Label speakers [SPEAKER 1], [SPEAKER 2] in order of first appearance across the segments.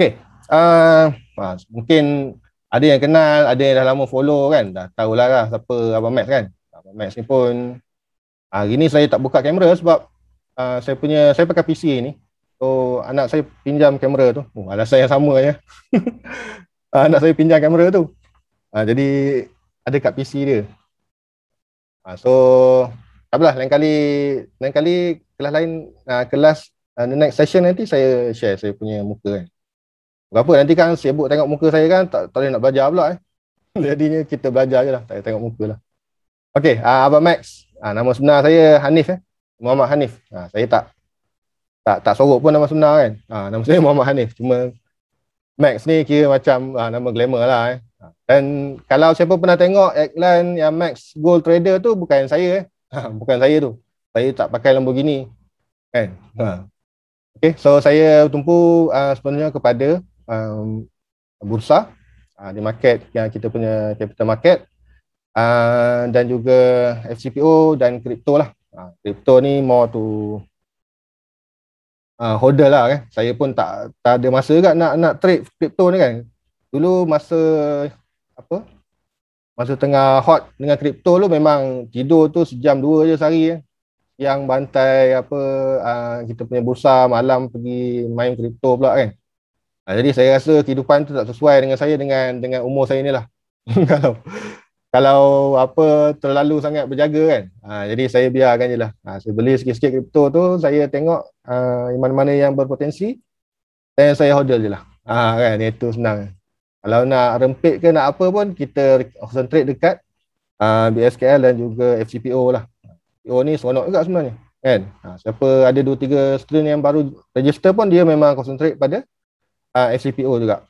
[SPEAKER 1] Okay. Uh, ah, ah, mungkin ada yang kenal, ada yang dah lama follow kan. Dah tahulah lah siapa Abang Max kan. Abang Max ni pun. Uh, hari ni saya tak buka kamera sebab uh, saya punya, saya pakai PC ni. So anak saya pinjam kamera tu. Oh, uh, alasan yang sama ya. uh, anak saya pinjam kamera tu. Uh, jadi ada kat PC dia. Uh, so tak apalah lain kali lain kali kelas lain uh, kelas uh, next session nanti saya share saya punya muka kan. Eh apa nanti kan sibuk tengok muka saya kan tak, tak nak belajar pula eh. Jadinya kita belajar je lah. Tak tengok muka lah. Okey, uh, Abang Max. Uh, nama sebenar saya Hanif eh. Muhammad Hanif. Uh, saya tak tak tak sorok pun nama sebenar kan. Uh, nama saya Muhammad Hanif. Cuma Max ni kira macam uh, nama glamour lah eh. Dan kalau siapa pernah tengok iklan yang Max Gold Trader tu bukan saya eh. bukan saya tu. Saya tak pakai Lamborghini. Kan? Ha. Okay, so saya tumpu uh, sebenarnya kepada um, bursa uh, di market yang kita punya capital market uh, dan juga FCPO dan kripto lah uh, kripto uh, ni more to uh, holder lah kan. saya pun tak tak ada masa juga nak nak trade kripto ni kan dulu masa apa masa tengah hot dengan kripto tu memang tidur tu sejam dua je sehari kan yang bantai apa uh, kita punya bursa malam pergi main kripto pula kan Ha, jadi saya rasa kehidupan tu tak sesuai dengan saya dengan dengan umur saya ni lah. kalau kalau apa terlalu sangat berjaga kan. Ha, jadi saya biarkan je lah. Ha, saya beli sikit-sikit kripto tu, saya tengok uh, mana-mana yang berpotensi dan saya hodl je lah. Ha, kan, itu senang. Kalau nak rempit ke nak apa pun, kita concentrate dekat uh, BSKL dan juga FCPO lah. FCPO ni seronok juga sebenarnya. Kan? Ha, siapa ada 2-3 stream yang baru register pun, dia memang concentrate pada uh, ah, FCPO juga.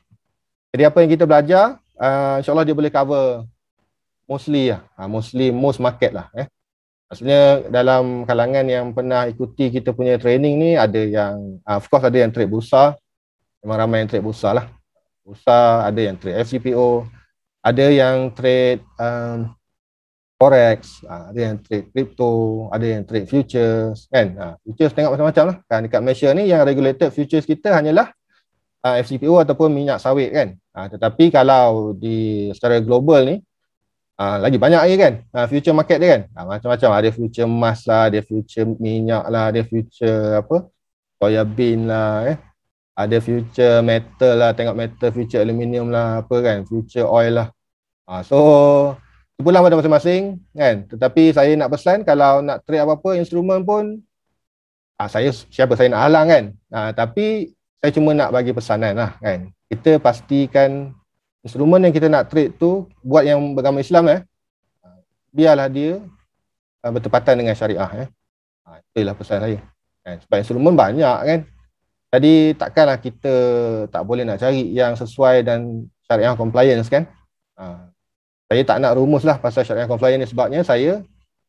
[SPEAKER 1] Jadi apa yang kita belajar, uh, insyaAllah dia boleh cover mostly lah. Uh, mostly most market lah. Eh. Maksudnya dalam kalangan yang pernah ikuti kita punya training ni, ada yang, uh, of course ada yang trade bursa. Memang ramai yang trade bursa lah. Bursa, ada yang trade FCPO, ada yang trade um, Forex, ada yang trade crypto, ada yang trade futures kan. Futures tengok macam-macam lah. Kan dekat Malaysia ni yang regulated futures kita hanyalah uh, FCPO ataupun minyak sawit kan. Uh, tetapi kalau di secara global ni uh, lagi banyak lagi kan uh, future market dia kan. Uh, macam-macam ada future emas lah, ada future minyak lah, ada future apa? soya bean lah eh. Ada future metal lah, tengok metal, future aluminium lah, apa kan, future oil lah. Uh, so Pulang pada masing-masing kan tetapi saya nak pesan kalau nak trade apa-apa instrumen pun ah saya siapa saya nak halang kan ah tapi saya cuma nak bagi pesanan lah kan. Kita pastikan instrumen yang kita nak trade tu buat yang beragama Islam eh. Biarlah dia uh, bertepatan dengan syariah eh. Ha, itulah pesan saya. Kan? Sebab instrumen banyak kan. Jadi takkanlah kita tak boleh nak cari yang sesuai dan syariah compliance kan. Ha, saya tak nak rumus lah pasal syariah compliance sebabnya saya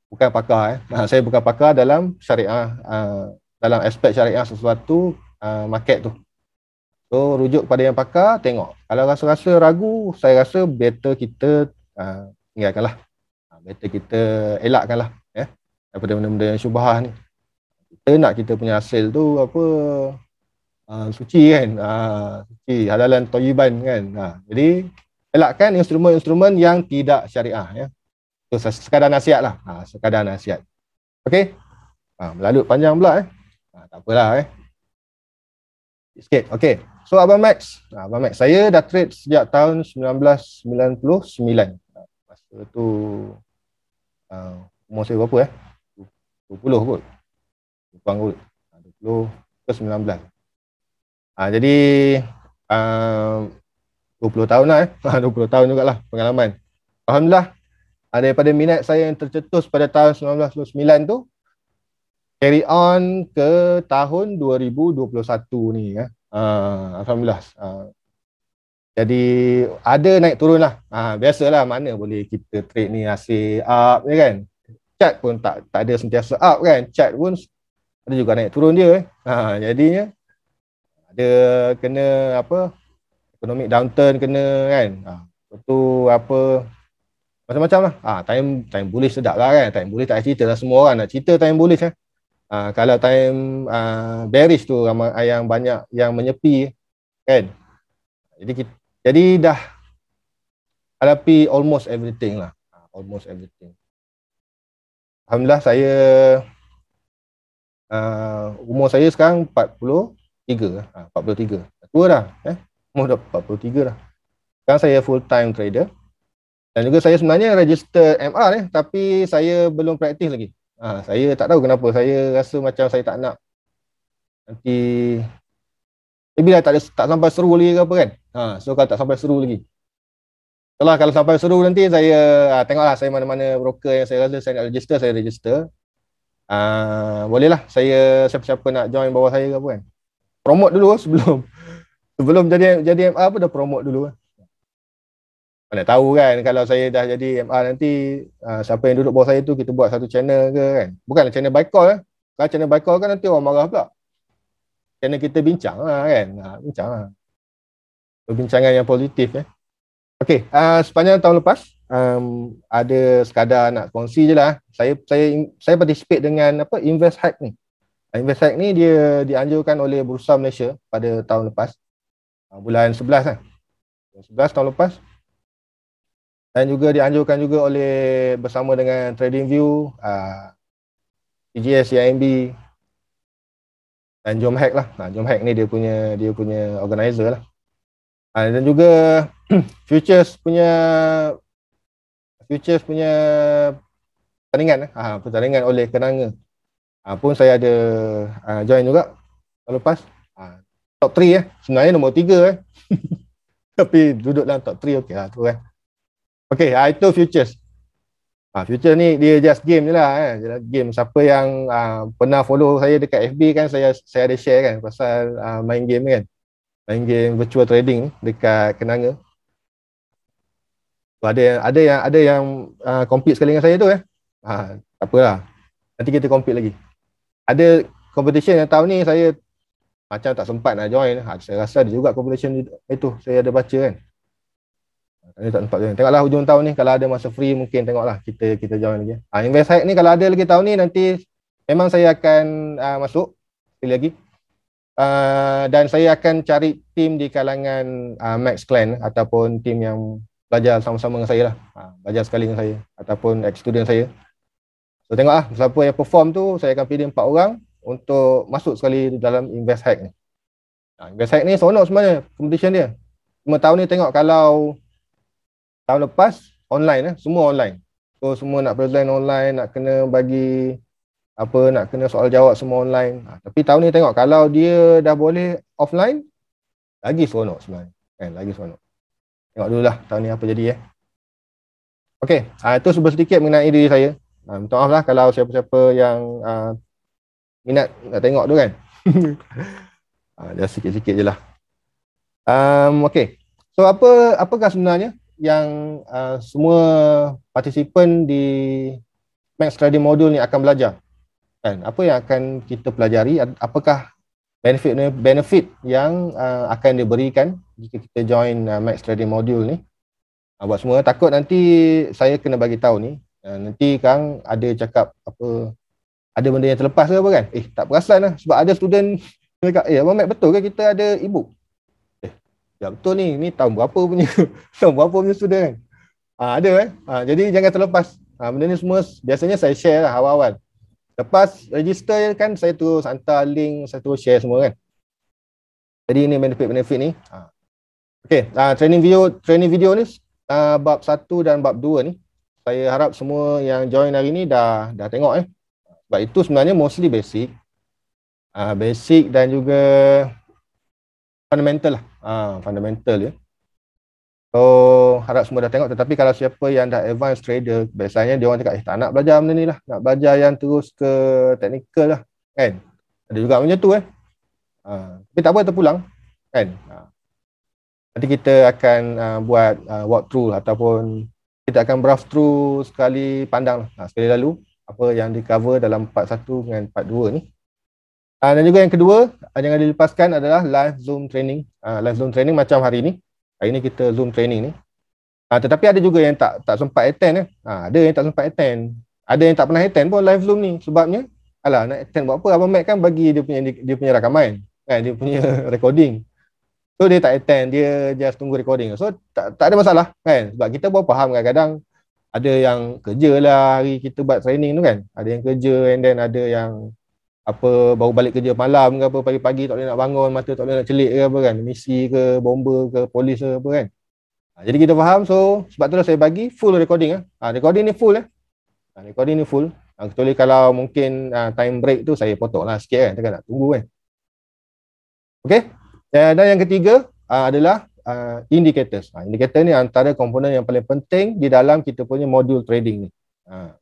[SPEAKER 1] bukan pakar eh. Ha, saya bukan pakar dalam syariah uh, dalam aspek syariah sesuatu Ah, market tu. So rujuk pada yang pakar, tengok. Kalau rasa-rasa ragu, saya rasa better kita uh, ah, ingatkanlah. Uh, ah, better kita elakkanlah ya eh, daripada benda-benda yang syubhah ni. Kita nak kita punya hasil tu apa uh, suci kan? Uh, suci halalan toyiban kan. Uh, jadi elakkan instrumen-instrumen yang tidak syariah ya. Itu so, sekadar nasihat lah. Uh, sekadar nasihat. Okey. Ha, uh, melalut panjang pula eh. Uh, tak apalah eh sikit. Okay. So Abang Max, Abang Max, saya dah trade sejak tahun 1999. Masa tu uh, umur saya berapa eh? 20 kot. Kurang kot. 20 ke 19. Ah uh, jadi uh, 20 tahun lah eh. 20 ah, tahun jugalah pengalaman. Alhamdulillah uh, daripada minat saya yang tercetus pada tahun 1999 tu carry on ke tahun 2021 ni ya. Uh, alhamdulillah. Uh, jadi ada naik turun lah. Uh, biasalah mana boleh kita trade ni hasil up ya kan. Chat pun tak tak ada sentiasa up kan. Chat pun ada juga naik turun dia. Ha, uh, jadinya ada kena apa economic downturn kena kan. Uh, betul apa macam-macam lah. Ha, time time bullish sedap lah kan. Time bullish tak cerita lah. Semua orang nak cerita time bullish kan. Eh? Uh, kalau time uh, bearish tu ramai yang banyak yang menyepi kan. Jadi kita, jadi dah hadapi almost everything lah. Ah, almost everything. Alhamdulillah saya uh, umur saya sekarang 43. Uh, 43. Tua dah. Eh? Umur dah 43 lah. Sekarang saya full time trader. Dan juga saya sebenarnya register MR eh, tapi saya belum praktis lagi. Ha, saya tak tahu kenapa saya rasa macam saya tak nak nanti maybe dah tak ada, tak sampai seru lagi ke apa kan. Ha, so kalau tak sampai seru lagi. Kalau kalau sampai seru nanti saya ha, tengoklah saya mana-mana broker yang saya rasa saya nak register, saya register. Ha, bolehlah saya siapa-siapa nak join bawah saya ke apa kan. Promote dulu sebelum sebelum jadi jadi apa dah promote dulu. Ha mana tahu kan kalau saya dah jadi MR nanti uh, siapa yang duduk bawah saya tu kita buat satu channel ke kan bukanlah channel by call eh. kalau channel by call kan nanti orang marah pula channel kita bincang lah kan uh, bincang lah perbincangan yang positif eh. Okey uh, sepanjang tahun lepas um, ada sekadar nak kongsi je lah saya, saya, saya participate dengan apa invest hack ni invest hack ni dia dianjurkan oleh Bursa Malaysia pada tahun lepas uh, bulan 11 lah 11 tahun lepas dan juga dianjurkan juga oleh bersama dengan TradingView, TGS, ah, uh, CIMB dan Jomhack lah. Nah, Jom ni dia punya dia punya organizer lah. Uh, dan juga Futures punya Futures punya pertandingan uh, pertandingan oleh Kenanga. Uh, pun saya ada uh, join juga tahun lepas. Uh, top 3 eh. Sebenarnya nombor 3 eh. Tapi duduk dalam top 3 okey lah tu kan. Okey, ah, itu futures. Uh, future ni dia just game je lah eh. Game siapa yang uh, pernah follow saya dekat FB kan saya saya ada share kan pasal uh, main game kan. Main game virtual trading dekat Kenanga. So, ada yang ada yang ada yang uh, compete sekali dengan saya tu eh. Ha, tak apalah. Nanti kita compete lagi. Ada competition yang tahun ni saya macam tak sempat nak join. Ha, saya rasa ada juga competition itu. Saya ada baca kan. Ini eh, tak tempat join. Tengoklah hujung tahun ni kalau ada masa free mungkin tengoklah kita kita join lagi. Ah uh, invest hike ni kalau ada lagi tahun ni nanti memang saya akan uh, masuk sekali lagi. Uh, dan saya akan cari tim di kalangan uh, Max Clan ataupun tim yang belajar sama-sama dengan saya lah. Uh, belajar sekali dengan saya ataupun ex student saya. So tengoklah siapa yang perform tu saya akan pilih empat orang untuk masuk sekali dalam invest hack ni. Uh, invest hack ni seronok sebenarnya competition dia. Cuma tahun ni tengok kalau tahun lepas online eh, semua online. So semua nak present online, nak kena bagi apa nak kena soal jawab semua online. Ha, tapi tahun ni tengok kalau dia dah boleh offline lagi seronok sebenarnya. Kan, lagi seronok. Tengok dulu lah tahun ni apa jadi eh. Okey, ha, itu sebesar sedikit mengenai diri saya. Ha, minta maaf lah kalau siapa-siapa yang ha, minat nak tengok tu kan. ha, dah sikit-sikit je lah. Um, okay. So apa apakah sebenarnya yang uh, semua participant di Max Study Module ni akan belajar. Kan? Apa yang akan kita pelajari, apakah benefit benefit yang uh, akan diberikan jika kita join uh, Max Study Module ni. Uh, buat semua takut nanti saya kena bagi tahu ni. Uh, nanti kang ada cakap apa ada benda yang terlepas ke apa kan? Eh tak perasan lah sebab ada student mereka. eh apa Max betul ke kita ada e Ya betul ni, ni tahun berapa punya Tahun berapa punya student kan ha, Ada eh, ha, jadi jangan terlepas ha, Benda ni semua biasanya saya share lah awal-awal Lepas register kan saya tu hantar link, saya tu share semua kan Jadi ini benefit-benefit ni ha. Okay, ha, training video training video ni ha, Bab 1 dan bab 2 ni Saya harap semua yang join hari ni dah dah tengok eh Sebab itu sebenarnya mostly basic ha, Basic dan juga Fundamental lah ha, fundamental ya. So harap semua dah tengok tetapi kalau siapa yang dah advance trader biasanya dia orang cakap eh tak nak belajar benda ni lah nak belajar yang terus ke technical lah kan ada juga macam tu eh ha, tapi tak boleh terpulang kan ha. nanti kita akan uh, buat uh, ha, walk through lah, ataupun kita akan browse through sekali pandang lah ha, sekali lalu apa yang di cover dalam part 1 dengan part 2 ni Uh, dan juga yang kedua uh, yang ada dilepaskan adalah live Zoom training. Uh, live Zoom training macam hari ini. Hari ini kita Zoom training ni. Uh, tetapi ada juga yang tak tak sempat attend eh. Uh, ada yang tak sempat attend. Ada yang tak pernah attend pun live Zoom ni sebabnya alah nak attend buat apa? Abang Mat kan bagi dia punya dia punya rakaman kan dia punya recording. So dia tak attend, dia just tunggu recording. So tak tak ada masalah kan sebab kita pun faham kadang-kadang ada yang kerja lah hari kita buat training tu kan. Ada yang kerja and then ada yang apa baru balik kerja malam ke apa pagi-pagi tak boleh nak bangun mata tak boleh nak celik ke apa kan misi ke bomba ke polis ke apa kan ha, jadi kita faham so sebab tu lah saya bagi full recording ah ha, recording ni full eh ha, recording ni full ha, kecuali kalau mungkin ha, time break tu saya potong lah sikit kan tengah nak tunggu kan okey uh, dan yang ketiga ha, adalah uh, indicators ha, indicator ni antara komponen yang paling penting di dalam kita punya modul trading ni ha,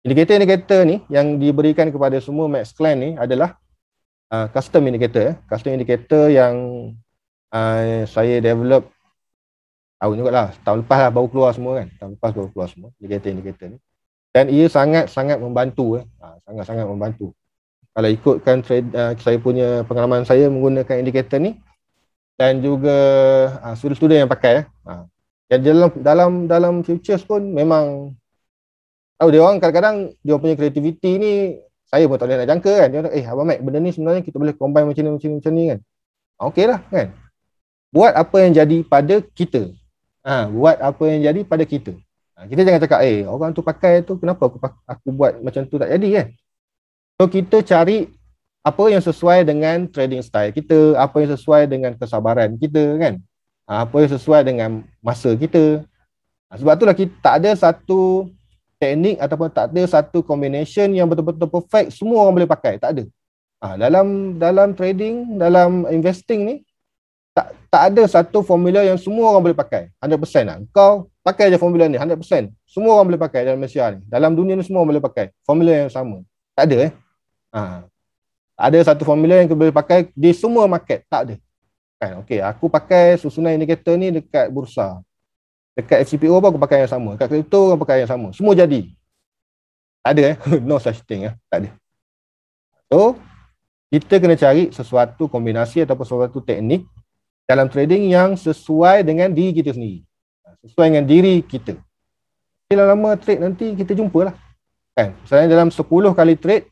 [SPEAKER 1] Indikator indicator ni yang diberikan kepada semua Max Clan ni adalah uh, custom indicator. Eh. Custom indikator yang uh, saya develop tahun juga lah. Tahun lepas lah baru keluar semua kan. Tahun lepas baru keluar semua indikator indikator ni. Dan ia sangat-sangat membantu. Eh. Ha, sangat-sangat eh. membantu. Kalau ikutkan trade, uh, saya punya pengalaman saya menggunakan indikator ni dan juga uh, student-student yang pakai. Eh. Uh. Dan dalam, dalam dalam futures pun memang Tahu dia orang kadang-kadang dia punya kreativiti ni saya pun tak boleh nak jangka kan. Dia kata, eh Abang Mike, benda ni sebenarnya kita boleh combine macam ni, macam ni, macam ni kan. Ah, okey lah kan. Buat apa yang jadi pada kita. Ha, buat apa yang jadi pada kita. Ha, kita jangan cakap, eh orang tu pakai tu kenapa aku, aku buat macam tu tak jadi kan. So kita cari apa yang sesuai dengan trading style kita, apa yang sesuai dengan kesabaran kita kan. Ha, apa yang sesuai dengan masa kita. Ha, sebab itulah kita tak ada satu teknik ataupun tak ada satu combination yang betul-betul perfect semua orang boleh pakai tak ada ha, dalam dalam trading dalam investing ni tak tak ada satu formula yang semua orang boleh pakai 100% lah kau pakai je formula ni 100% semua orang boleh pakai dalam Malaysia ni dalam dunia ni semua orang boleh pakai formula yang sama tak ada eh ha. tak ada satu formula yang kau boleh pakai di semua market tak ada kan okey aku pakai susunan indikator ni dekat bursa Dekat FCPO apa aku pakai yang sama. Dekat crypto aku pakai yang sama. Semua jadi. Tak ada eh. No such thing eh. Tak ada. So, kita kena cari sesuatu kombinasi ataupun sesuatu teknik dalam trading yang sesuai dengan diri kita sendiri. Ha, sesuai dengan diri kita. Bila lama trade nanti kita jumpalah. Kan? Misalnya dalam 10 kali trade,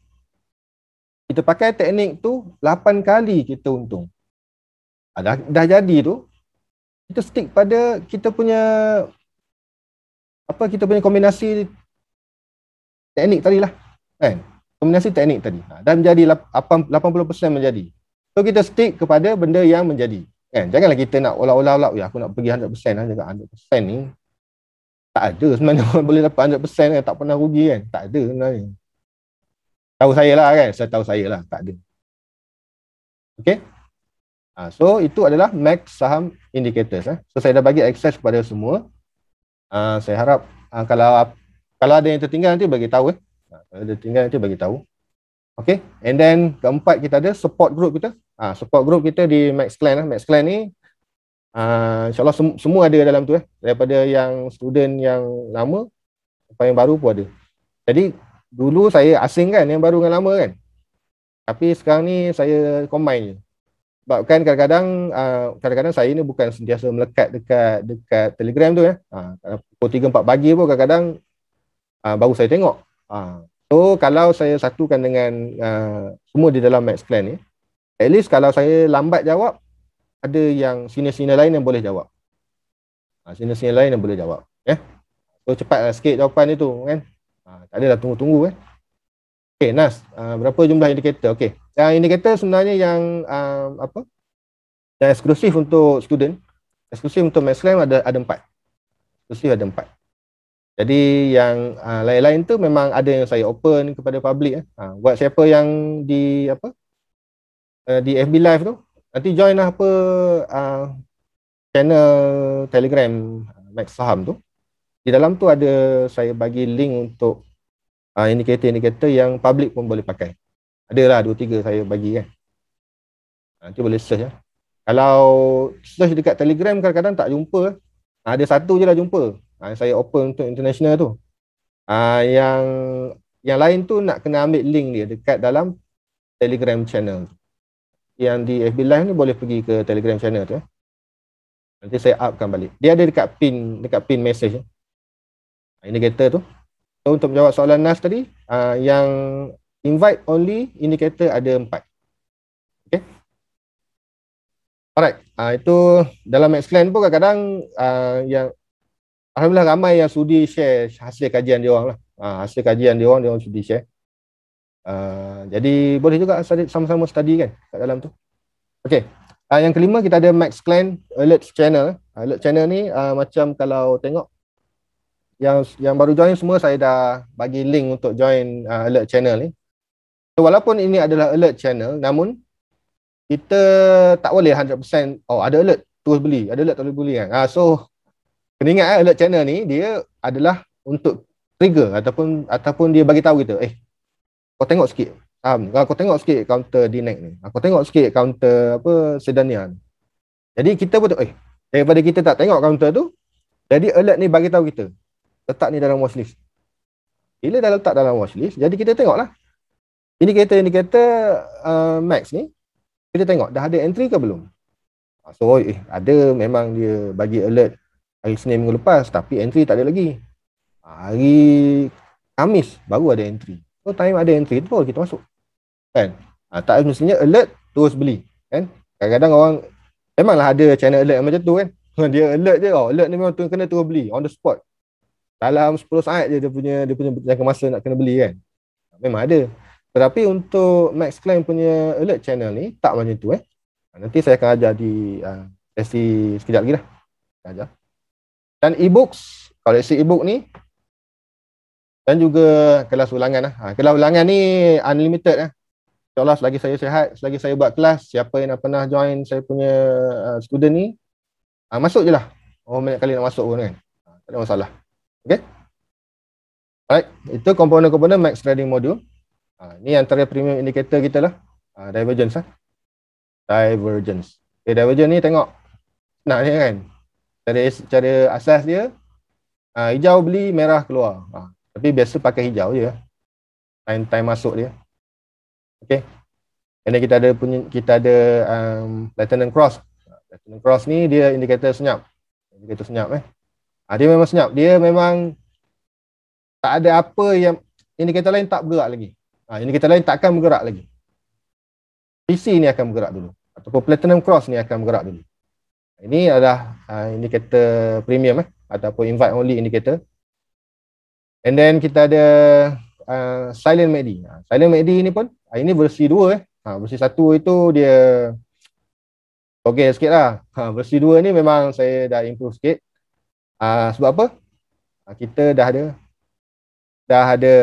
[SPEAKER 1] kita pakai teknik tu 8 kali kita untung. Ha, dah, dah jadi tu, kita stick pada kita punya apa kita punya kombinasi teknik tadi lah kan kombinasi teknik tadi ha, dan menjadi 80% menjadi so kita stick kepada benda yang menjadi kan janganlah kita nak olah-olah olah ya aku nak pergi 100% lah juga 100% ni tak ada sebenarnya orang boleh dapat 100% kan tak pernah rugi kan tak ada sebenarnya tahu saya lah kan saya tahu saya lah tak ada okey Ha, so itu adalah max saham indicators. Eh. So saya dah bagi akses kepada semua. Ha, saya harap ha, kalau kalau ada yang tertinggal nanti bagi tahu. Eh. Ha, kalau ada tertinggal nanti bagi tahu. Okay, and then keempat kita ada support group kita. Ha, support group kita di Max Clan. Eh. Max Clan ni Uh, InsyaAllah sem- semua ada dalam tu eh. Daripada yang student yang lama Sampai yang baru pun ada Jadi dulu saya asing kan Yang baru dengan lama kan Tapi sekarang ni saya combine je sebab kan kadang-kadang ah, kadang-kadang saya ni bukan sentiasa melekat dekat dekat Telegram tu ya. Ah uh, pukul 3 4 pagi pun kadang-kadang ah, baru saya tengok. Ah so kalau saya satukan dengan ah, semua di dalam Max Plan ni at least kalau saya lambat jawab ada yang sini sini lain yang boleh jawab. Ah sini senior lain yang boleh jawab ya. Yeah? So cepatlah sikit jawapan dia tu kan. Ah tak adalah tunggu-tunggu kan. Eh? Okey Nas, uh, berapa jumlah indikator? Okey. Yang indikator sebenarnya yang um, apa? Yang eksklusif untuk student, eksklusif untuk maslam ada ada empat. Eksklusif ada empat. Jadi yang uh, lain-lain tu memang ada yang saya open kepada public eh. Ha, buat siapa yang di apa? Uh, di FB live tu, nanti join lah apa uh, channel Telegram Max Saham tu. Di dalam tu ada saya bagi link untuk uh, ah, indikator indicator yang public pun boleh pakai. Ada lah dua tiga saya bagi kan. Ah, nanti boleh search ya. Kalau search dekat Telegram kadang-kadang tak jumpa. Ah, ada satu je lah jumpa. Uh, saya open untuk international tu. Uh, yang yang lain tu nak kena ambil link dia dekat dalam Telegram channel. Yang di FB Live ni boleh pergi ke Telegram channel tu. Eh. Nanti saya upkan balik. Dia ada dekat pin dekat pin message. Eh. Ya. Indicator tu. So untuk menjawab soalan Nas tadi, uh, yang invite only indicator ada empat. Okay. Alright, uh, itu dalam explain pun kadang-kadang uh, yang Alhamdulillah ramai yang sudi share hasil kajian dia orang lah. Uh, hasil kajian dia orang, dia orang sudi share. Uh, jadi boleh juga sama-sama study kan kat dalam tu. Okay, Uh, yang kelima kita ada Max Clan Alert Channel. Uh, alert Channel ni uh, macam kalau tengok yang yang baru join semua saya dah bagi link untuk join uh, alert channel ni. So, walaupun ini adalah alert channel namun kita tak boleh 100% oh ada alert terus beli, ada alert terus beli kan. Ah so kena ingat eh, alert channel ni dia adalah untuk trigger ataupun ataupun dia bagi tahu kita eh kau tengok sikit. Um, kau tengok sikit counter D-Neck ni. Kau tengok sikit counter apa Sedania. Kan. Jadi kita pun eh daripada kita tak tengok counter tu jadi alert ni bagi tahu kita letak ni dalam watchlist. Bila dah letak dalam watchlist, jadi kita tengoklah. Ini kereta ini kereta uh, Max ni. Kita tengok dah ada entry ke belum. Ah, so eh ada memang dia bagi alert hari Senin minggu lepas tapi entry tak ada lagi. Ah, hari Kamis baru ada entry. So time ada entry tu kita masuk. Kan? Ha, tak mestinya alert terus beli, kan? Kadang-kadang orang memanglah ada channel alert macam tu kan. Dia alert je Oh, alert ni memang tu kena terus beli on the spot dalam 10 saat je dia punya dia punya jangka masa nak kena beli kan memang ada tetapi untuk Max Klein punya alert channel ni tak macam tu eh nanti saya akan ajar di uh, sesi sekejap lagi lah ajar dan e-books kalau koleksi e-book ni dan juga kelas ulangan lah. Ha, kelas ulangan ni unlimited lah. InsyaAllah selagi saya sihat, selagi saya buat kelas, siapa yang dah pernah join saya punya uh, student ni, uh, masuk je lah. Oh, banyak kali nak masuk pun kan. Uh, tak ada masalah. Okay. Alright, itu komponen-komponen max trading module. Ha, ini antara premium indicator kita lah. Ha, divergence lah. Ha. Divergence. Okay, divergence ni tengok. Nak ni kan? Cara, cara asas dia, ha, hijau beli, merah keluar. Ha, tapi biasa pakai hijau je. Time, time masuk dia. Okay. Ini kita ada punya kita ada um, lieutenant cross. Ha, lieutenant cross ni dia indicator senyap. Indicator senyap eh. Ha, dia memang senyap. Dia memang tak ada apa yang ini indikator lain tak bergerak lagi. Ha, ah, indikator lain takkan bergerak lagi. PC ni akan bergerak dulu. Ataupun Platinum Cross ni akan bergerak dulu. Ini adalah ha, ah, indikator premium eh. Ataupun invite only indikator. And then kita ada uh, Silent Medi. Ha, Silent Medi ni pun, ha, ini versi 2 eh. Ha, versi 1 itu dia okay sikit lah. Ha, versi 2 ni memang saya dah improve sikit. Uh, sebab apa? Uh, kita dah ada dah ada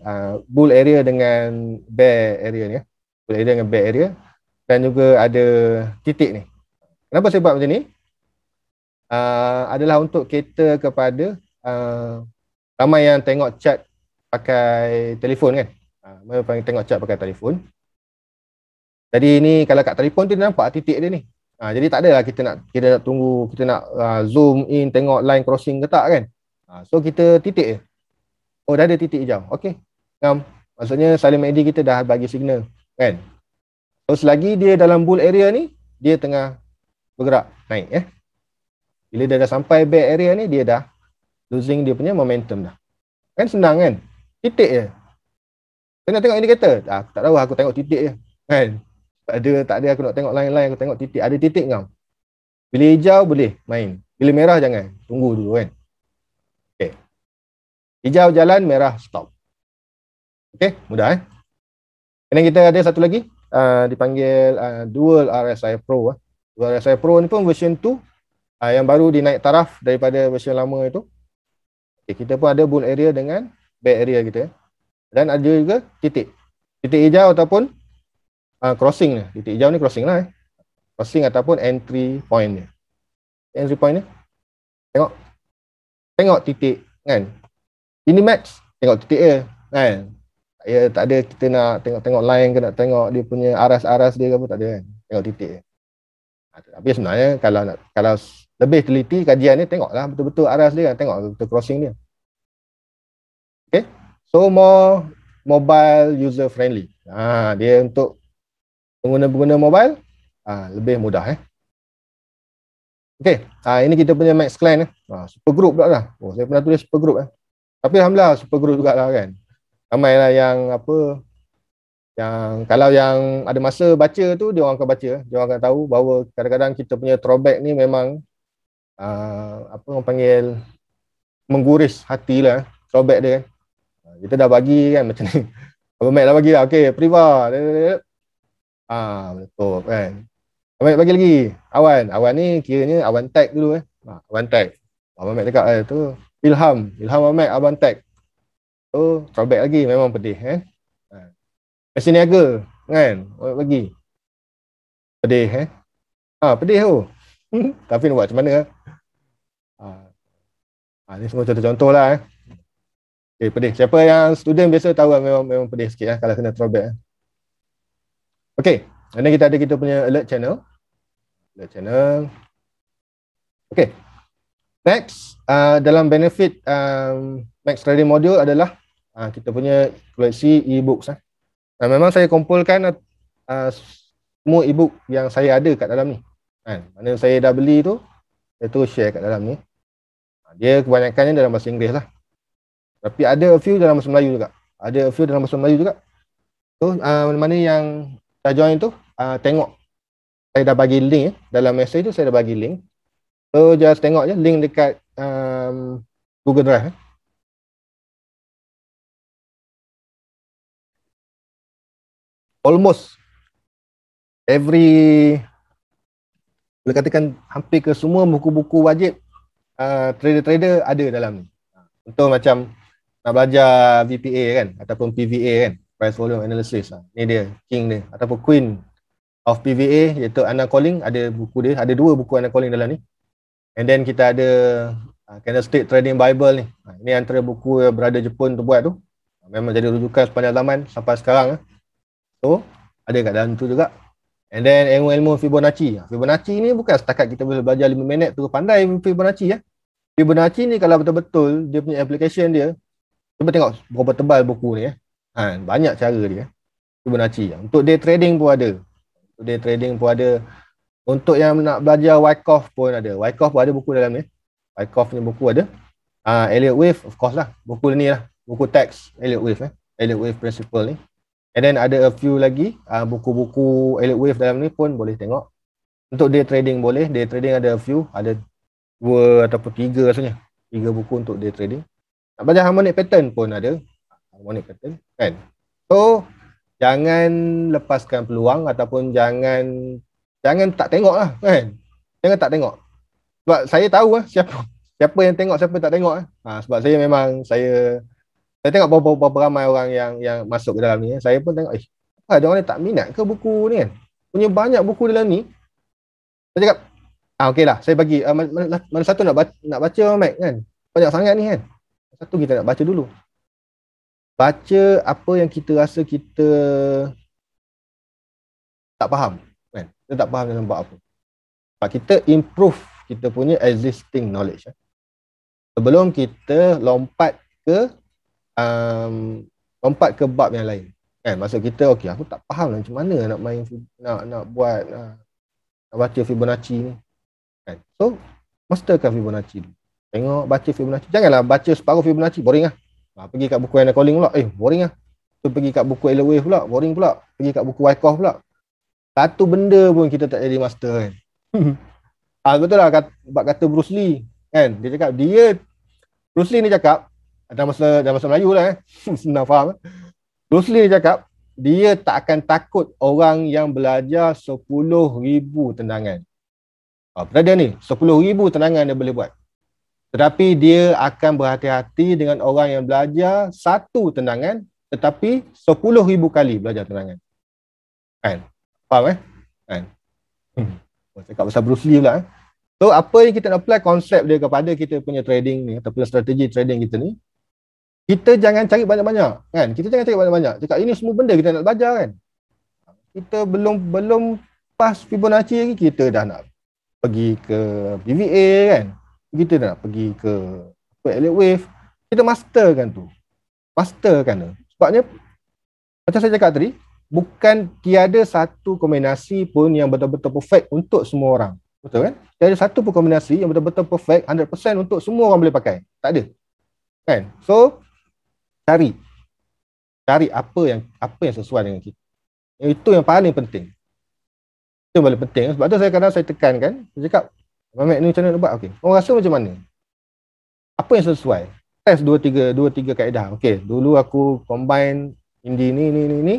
[SPEAKER 1] uh, bull area dengan bear area ni. Ya. Bull area dengan bear area dan juga ada titik ni. Kenapa saya buat macam ni? Uh, adalah untuk kita kepada uh, ramai yang tengok chat pakai telefon kan. Uh, tengok chat pakai telefon. Jadi ni kalau kat telefon tu dia nampak titik dia ni. Ha, jadi tak adalah kita nak kita nak tunggu kita nak uh, zoom in tengok line crossing ke tak kan. Ha, so kita titik je. Oh dah ada titik hijau. Okey. Um, maksudnya salim ID kita dah bagi signal kan. So selagi dia dalam bull area ni dia tengah bergerak naik eh. Bila dia dah sampai bear area ni dia dah losing dia punya momentum dah. Kan senang kan? Titik je. Saya nak tengok indicator. Ah, tak tahu aku tengok titik je. Kan? Tak ada tak ada aku nak tengok lain-lain aku tengok titik ada titik kau pilih hijau boleh main pilih merah jangan tunggu dulu kan okey hijau jalan merah stop okey mudah eh kemudian kita ada satu lagi uh, dipanggil uh, dual RSI Pro uh. dual RSI Pro ni pun version 2 uh, yang baru dinaik taraf daripada version lama itu okey kita pun ada bull area dengan bear area kita eh. dan ada juga titik titik hijau ataupun uh, crossing ni. Titik hijau ni crossing lah eh. Crossing ataupun entry point ni. Entry point ni. Tengok. Tengok titik kan. Ini match. Tengok titik dia kan. Ya, tak ada kita nak tengok-tengok line ke nak tengok dia punya aras-aras dia ke apa tak ada kan. Tengok titik dia. Ah, Tapi sebenarnya kalau nak, kalau lebih teliti kajian ni tengoklah betul-betul aras dia kan. Tengok betul crossing dia. Okay. So more mobile user friendly. Ha, dia untuk pengguna-pengguna mobile ha, lebih mudah eh. Okey, ha, ini kita punya Max Clan eh. Ha, super group pula lah. Oh, saya pernah tulis super group eh. Tapi alhamdulillah super group jugaklah kan. Ramailah yang apa yang kalau yang ada masa baca tu dia orang akan baca, eh. dia orang akan tahu bahawa kadang-kadang kita punya throwback ni memang uh, apa orang panggil mengguris hatilah eh. throwback dia kan. Kita dah bagi kan macam ni. Apa Mac dah bagi lah. Okay, Priva. Ah betul kan. Awak bagi lagi. Awan, awan ni kiranya awan tag dulu eh. Ha, awan tag. Abang Mac cakap eh, tu. Ilham, Ilham Abang Mac, awan Tag. Tu, throwback lagi memang pedih eh. Ha. Mesin niaga kan, awak bagi. Pedih eh. Ha, pedih tu. Oh. Tapi nak buat macam mana? Eh? Ha. ha. ni semua contoh-contoh lah eh. Okay, eh, pedih. Siapa yang student biasa tahu memang memang pedih sikit eh, kalau kena throwback eh. Okay, dan kita ada kita punya alert channel. Alert channel. Okay. next uh, dalam benefit um, Max Trading Module adalah uh, kita punya koleksi e-books. Eh. Uh, memang saya kumpulkan uh, semua e-book yang saya ada kat dalam ni. Kan? Mana saya dah beli tu, saya terus share kat dalam ni. dia kebanyakannya dalam bahasa Inggeris lah. Tapi ada a few dalam bahasa Melayu juga. Ada a few dalam bahasa Melayu juga. So, uh, mana-mana yang dah join tu, uh, tengok. Saya dah bagi link eh. dalam message tu, saya dah bagi link. So, just tengok je link dekat um, Google Drive. Eh. Almost every, boleh katakan hampir ke semua buku-buku wajib ah, trader-trader uh, ada dalam ni. Contoh macam nak belajar VPA kan, ataupun PVA kan price volume analysis lah. Ni dia king dia ataupun queen of PVA iaitu Anna Calling ada buku dia, ada dua buku Anna Calling dalam ni. And then kita ada uh, ah, Candlestick Trading Bible ni. Ha, ini antara buku yang berada Jepun tu buat tu. Ah, memang jadi rujukan sepanjang zaman sampai sekarang lah. So, ada kat dalam tu juga. And then ilmu ilmu Fibonacci. Fibonacci ni bukan setakat kita boleh belajar 5 minit tu pandai Fibonacci ya. Fibonacci ni kalau betul-betul dia punya application dia. Cuba tengok berapa tebal buku ni eh. Ha, banyak cara dia. Fibonacci. Untuk day trading pun ada. Untuk day trading pun ada. Untuk yang nak belajar Wyckoff pun ada. Wyckoff pun ada buku dalam ni. Wyckoff ni buku ada. Ha, Elliot Wave, of course lah. Buku ni lah. Buku teks Elliot Wave eh. Elliot Wave Principle ni. And then ada a few lagi uh, buku-buku Elliot Wave dalam ni pun boleh tengok. Untuk day trading boleh. Day trading ada a few. Ada dua ataupun tiga rasanya. Tiga buku untuk day trading. Nak belajar harmonic pattern pun ada harmonic pattern kan so jangan lepaskan peluang ataupun jangan jangan tak tengok lah kan jangan tak tengok sebab saya tahu lah siapa siapa yang tengok siapa yang tak tengok lah. ha, sebab saya memang saya saya tengok berapa, berapa ramai orang yang yang masuk ke dalam ni eh. saya pun tengok eh apa ada orang ni tak minat ke buku ni kan punya banyak buku dalam ni saya cakap ah okey lah saya bagi uh, mana, mana, satu nak baca, nak baca Mac kan banyak sangat ni kan satu kita nak baca dulu baca apa yang kita rasa kita tak faham kan kita tak faham dalam buat apa sebab kita improve kita punya existing knowledge ya. sebelum kita lompat ke um, lompat ke bab yang lain kan maksud kita okey aku tak faham lah macam mana nak main nak nak buat uh, nak baca fibonacci ni kan so masterkan fibonacci dulu tengok baca fibonacci janganlah baca separuh fibonacci boring ah Ha, pergi kat buku yang calling pula. Eh, boring lah. Tu pergi kat buku Elowave pula. Boring pula. Pergi kat buku Wyckoff pula. Satu benda pun kita tak jadi master kan. ha, betul lah. Kat, kata Bruce Lee. Kan? Dia cakap, dia... Bruce Lee ni cakap, dalam bahasa, dalam bahasa Melayu lah eh. Senang faham. Eh. Bruce Lee ni cakap, dia tak akan takut orang yang belajar 10,000 tendangan. Ha, dia ni, 10,000 tendangan dia boleh buat. Tetapi dia akan berhati-hati dengan orang yang belajar satu tenangan tetapi sepuluh 10,000 kali belajar tenangan. Kan? Faham eh? Kan? Hmm. Oh, cakap pasal Bruce Lee pula eh? So apa yang kita nak apply konsep dia kepada kita punya trading ni ataupun strategi trading kita ni? Kita jangan cari banyak-banyak kan? Kita jangan cari banyak-banyak. Cakap ini semua benda kita nak belajar kan? Kita belum belum pas Fibonacci lagi kita dah nak pergi ke BVA kan? kita nak pergi ke apa Elliot Wave kita masterkan tu masterkan tu sebabnya macam saya cakap tadi bukan tiada satu kombinasi pun yang betul-betul perfect untuk semua orang betul kan tiada satu pun kombinasi yang betul-betul perfect 100% untuk semua orang boleh pakai tak ada kan so cari cari apa yang apa yang sesuai dengan kita itu yang paling penting itu yang paling penting sebab tu saya kadang saya tekankan saya cakap Mamat ni macam mana nak buat? Okey. Orang rasa macam mana? Apa yang sesuai? Test dua tiga, dua tiga kaedah. Okey, dulu aku combine Indi ni, ni, ni, ni.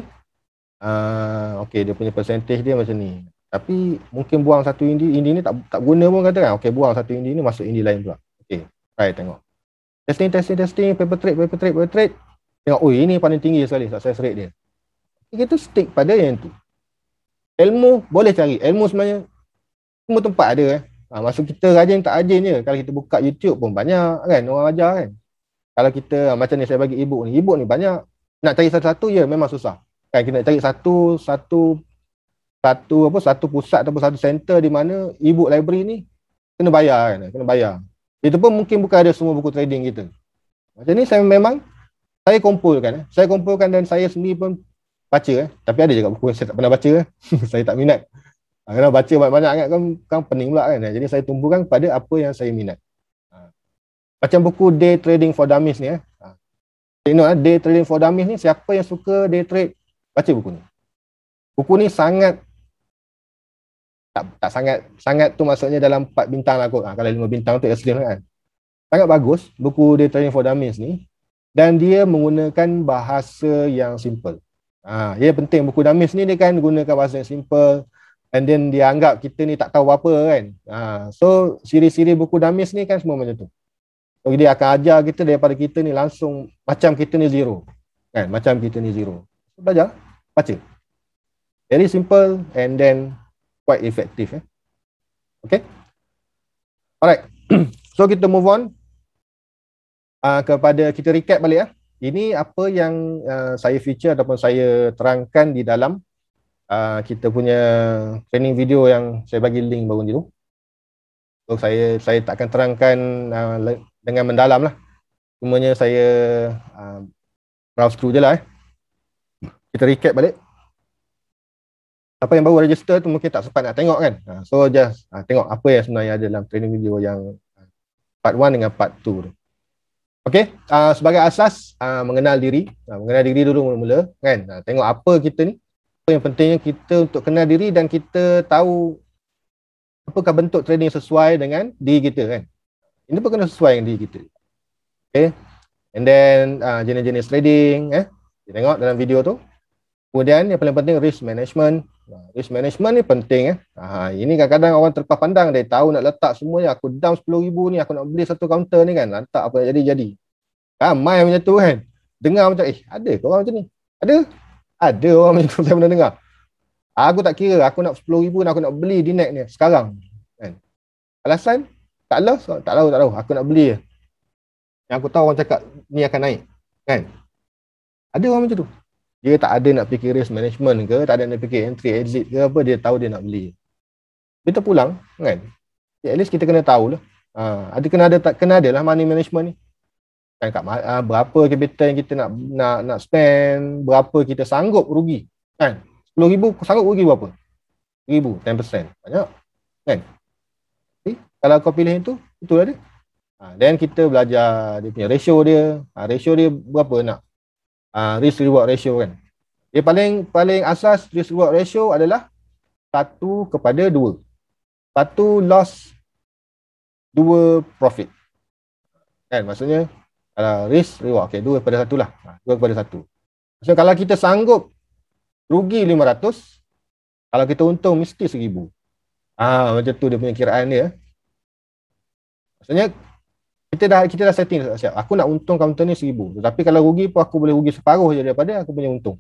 [SPEAKER 1] Uh, okey, dia punya percentage dia macam ni. Tapi mungkin buang satu Indi, Indi ni tak tak guna pun katakan. Okey, buang satu Indi ni masuk Indi lain pula. Okey, try tengok. Testing, testing, testing. Paper trade, paper trade, paper trade. Tengok, oh ini paling tinggi sekali success rate dia. Kita stick pada yang tu. Ilmu boleh cari. Ilmu sebenarnya semua tempat ada eh. Ha, ah, maksud kita rajin tak rajin je. Kalau kita buka YouTube pun banyak kan orang ajar kan. Kalau kita ah, macam ni saya bagi ebook ni, ebook ni banyak. Nak cari satu-satu je memang susah. Kan kita nak cari satu satu satu apa satu pusat ataupun satu center di mana ebook library ni kena bayar kan, kena bayar. Itu pun mungkin bukan ada semua buku trading kita. Macam ni saya memang saya kumpulkan eh. Saya kumpulkan dan saya sendiri pun baca eh. Tapi ada juga buku yang saya tak pernah baca eh. saya tak minat. Ha, kalau baca banyak-banyak kan, kan, kan pening pula kan. Jadi saya tumbuhkan pada apa yang saya minat. Ha. Macam buku Day Trading for Dummies ni. Eh. Ha. Tengok eh, Day Trading for Dummies ni, siapa yang suka day trade, baca buku ni. Buku ni sangat, tak, tak sangat, sangat tu maksudnya dalam 4 bintang lah kot. Ha, kalau 5 bintang tu extreme kan. Sangat bagus buku Day Trading for Dummies ni. Dan dia menggunakan bahasa yang simple. Ha, ya penting buku Damis ni dia kan gunakan bahasa yang simple And then dia anggap kita ni tak tahu apa kan. Ha, so siri-siri buku damis ni kan semua macam tu. So, dia akan ajar kita daripada kita ni langsung macam kita ni zero. Kan? Macam kita ni zero. Belajar. Baca. Very simple and then quite effective. Eh? Okay. Alright. so kita move on uh, kepada kita recap balik. Eh? Ini apa yang uh, saya feature ataupun saya terangkan di dalam uh, kita punya training video yang saya bagi link baru ni tu. So saya saya tak akan terangkan uh, dengan mendalam lah. Semuanya saya uh, browse through je lah eh. Kita recap balik. Apa yang baru register tu mungkin tak sempat nak tengok kan. Uh, so just uh, tengok apa yang sebenarnya ada dalam training video yang part 1 dengan part 2 tu. Okey, uh, sebagai asas uh, mengenal diri, uh, mengenal diri dulu mula-mula kan. Uh, tengok apa kita ni, yang pentingnya kita untuk kenal diri dan kita tahu apakah bentuk training sesuai dengan diri kita kan ini pun kena sesuai dengan diri kita okay and then uh, jenis-jenis trading eh kita tengok dalam video tu kemudian yang paling penting risk management risk management ni penting eh uh, ini kadang-kadang orang terlepas pandang dia tahu nak letak semuanya aku down 10000 ni aku nak beli satu counter ni kan letak apa yang jadi jadi ramai macam tu kan dengar macam eh ada ke orang macam ni ada ada orang macam tu saya pernah dengar. Aku tak kira aku nak 10 ribu aku nak beli di net ni sekarang. Kan? Alasan? Tak lah. So, tak tahu, tak tahu. Aku nak beli je. Yang aku tahu orang cakap ni akan naik. Kan? Ada orang macam tu. Dia tak ada nak fikir risk management ke, tak ada nak fikir entry exit ke apa, dia tahu dia nak beli. Kita pulang, kan? At least kita kena tahu lah. Ha, ada kena ada tak kena ada lah money management ni kan kat mana ah, berapa capital yang kita nak nak nak spend berapa kita sanggup rugi kan 10000 sanggup rugi berapa 1000 10% banyak kan okay. kalau kau pilih itu itulah dia ha, then kita belajar dia punya ratio dia ha, ratio dia berapa nak ha, risk reward ratio kan dia paling paling asas risk reward ratio adalah 1 kepada 2 satu loss dua profit kan maksudnya kalau risk reward okey 2 kepada 1 lah Dua kepada 1 lah. ha, so kalau kita sanggup rugi lima ratus, kalau kita untung mesti seribu. ah macam tu dia punya kiraan dia maksudnya kita dah kita dah setting siap aku nak untung counter ni seribu. tapi kalau rugi pun aku boleh rugi separuh je daripada aku punya untung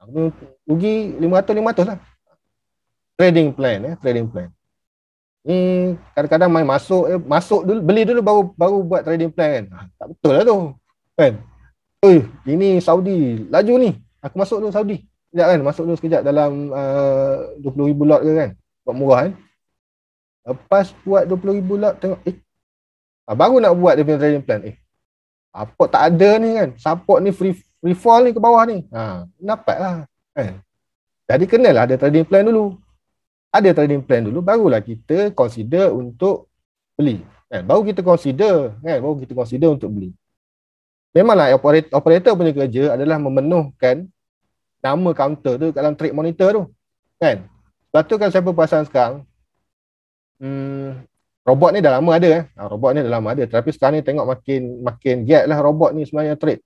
[SPEAKER 1] aku punya rugi lima ratus lah trading plan ya eh? trading plan ni hmm, kadang-kadang main masuk eh, masuk dulu beli dulu baru baru buat trading plan kan ha, tak betul lah tu kan oi ini Saudi laju ni aku masuk dulu Saudi sekejap kan masuk dulu sekejap dalam ah, uh, 20,000 lot ke kan buat murah kan lepas buat 20,000 lot tengok eh ha, baru nak buat dia punya trading plan eh apa tak ada ni kan support ni free free fall ni ke bawah ni ha dapat lah kan jadi kenal ada lah trading plan dulu ada trading plan dulu barulah kita consider untuk beli kan baru kita consider kan baru kita consider untuk beli memanglah operator, operator punya kerja adalah memenuhkan nama counter tu dalam trade monitor tu kan sebab tu kan siapa pasang sekarang hmm, robot ni dah lama ada eh ha, robot ni dah lama ada tapi sekarang ni tengok makin makin giat lah robot ni sebenarnya trade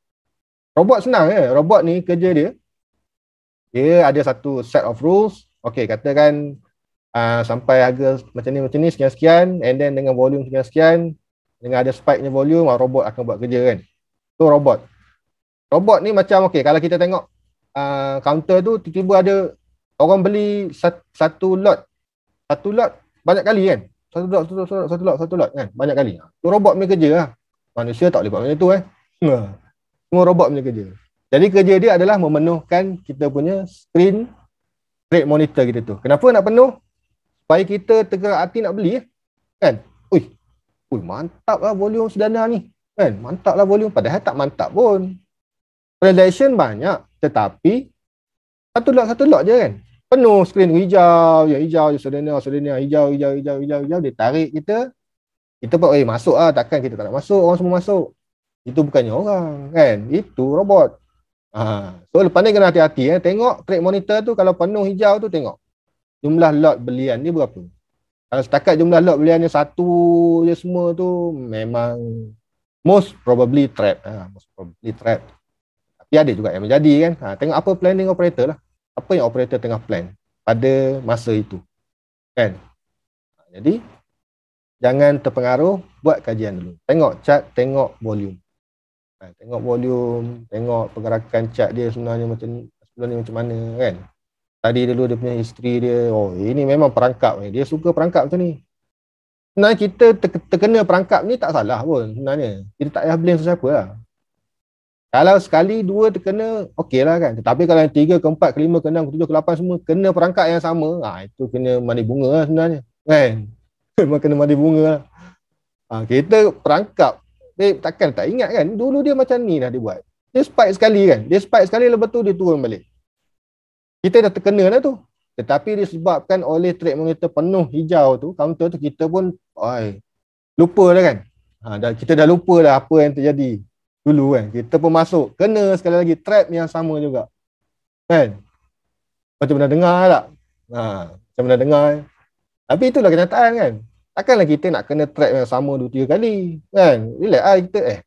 [SPEAKER 1] robot senang eh robot ni kerja dia dia ada satu set of rules Okay, katakan uh, sampai harga macam ni macam ni sekian-sekian and then dengan volume sekian-sekian dengan ada spike ni volume ah, robot akan buat kerja kan tu robot robot ni macam okey kalau kita tengok uh, counter tu tiba-tiba ada orang beli satu lot satu lot banyak kali kan satu lot satu lot satu lot satu lot, satu lot kan banyak kali tu robot punya kerja lah manusia tak boleh buat macam tu eh ya. semua robot punya kerja jadi kerja dia adalah memenuhkan kita punya screen rate monitor kita tu kenapa nak penuh Supaya kita tegak hati nak beli Kan Ui Ui mantap lah volume sedana ni Kan Mantap lah volume Padahal tak mantap pun Relation banyak Tetapi Satu lot satu lot je kan Penuh screen hijau Ya hijau Sedana sedana hijau, hijau hijau hijau hijau Dia tarik kita Kita pun Eh masuk lah Takkan kita tak nak masuk Orang semua masuk Itu bukannya orang Kan Itu robot Ha. So lepas ni kena hati-hati eh. Tengok track monitor tu Kalau penuh hijau tu tengok jumlah lot belian ni berapa? Kalau setakat jumlah lot belian ni satu je semua tu memang most probably trap. Ha, most probably trap. Tapi ada juga yang menjadi kan. Ha, tengok apa planning operator lah. Apa yang operator tengah plan pada masa itu. Kan? Ha, jadi, jangan terpengaruh. Buat kajian dulu. Tengok chart, tengok volume. Ha, tengok volume, tengok pergerakan chart dia sebenarnya macam sebelum ni macam mana kan tadi dulu dia punya isteri dia oh ini memang perangkap ni dia suka perangkap macam ni sebenarnya kita terkena perangkap ni tak salah pun sebenarnya kita tak payah blame sesiapa lah kalau sekali dua terkena okey lah kan tetapi kalau yang tiga keempat kelima keenam ketujuh kelapan semua kena perangkap yang sama ha, itu kena mandi bunga lah sebenarnya kan memang kena mandi bunga lah ha, kita perangkap eh, takkan tak ingat kan dulu dia macam ni lah dia buat dia spike sekali kan dia spike sekali lepas tu dia turun balik kita dah terkena dah tu tetapi disebabkan oleh trade monitor penuh hijau tu counter tu kita pun oi lupa dah kan ha, dah, kita dah lupa dah apa yang terjadi dulu kan kita pun masuk kena sekali lagi trap yang sama juga kan macam pernah dengar tak lah. ha, macam pernah dengar tapi itulah kenyataan kan Takkanlah kita nak kena trap yang sama 2 3 kali kan. Relax ah kita eh.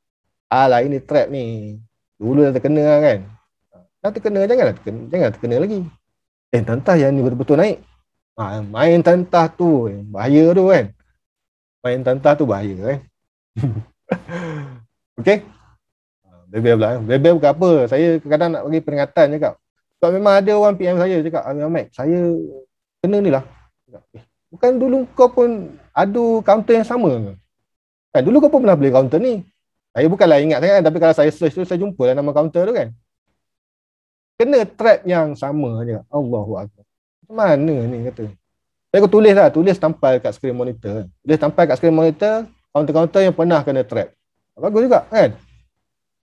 [SPEAKER 1] Alah ini trap ni. Dulu dah terkena lah kan dah terkena janganlah terkena jangan terkena lagi eh tantah yang ni betul-betul naik ha, main tantah tu eh, bahaya tu kan main tantah tu bahaya kan eh. Okay Bebel pula eh. Bebel bukan apa Saya kadang nak bagi peringatan je kak Sebab memang ada orang PM saya cakap Amir Ahmad Saya kena ni lah Bukan dulu kau pun Ada counter yang sama ke Kan dulu kau pun pernah beli counter ni Saya bukanlah ingat sangat Tapi kalau saya search tu Saya jumpa lah nama counter tu kan kena trap yang sama je Allahu akbar mana ni kata saya aku tulis lah tulis tampal kat skrin monitor tulis tampal kat skrin monitor counter-counter yang pernah kena trap bagus juga kan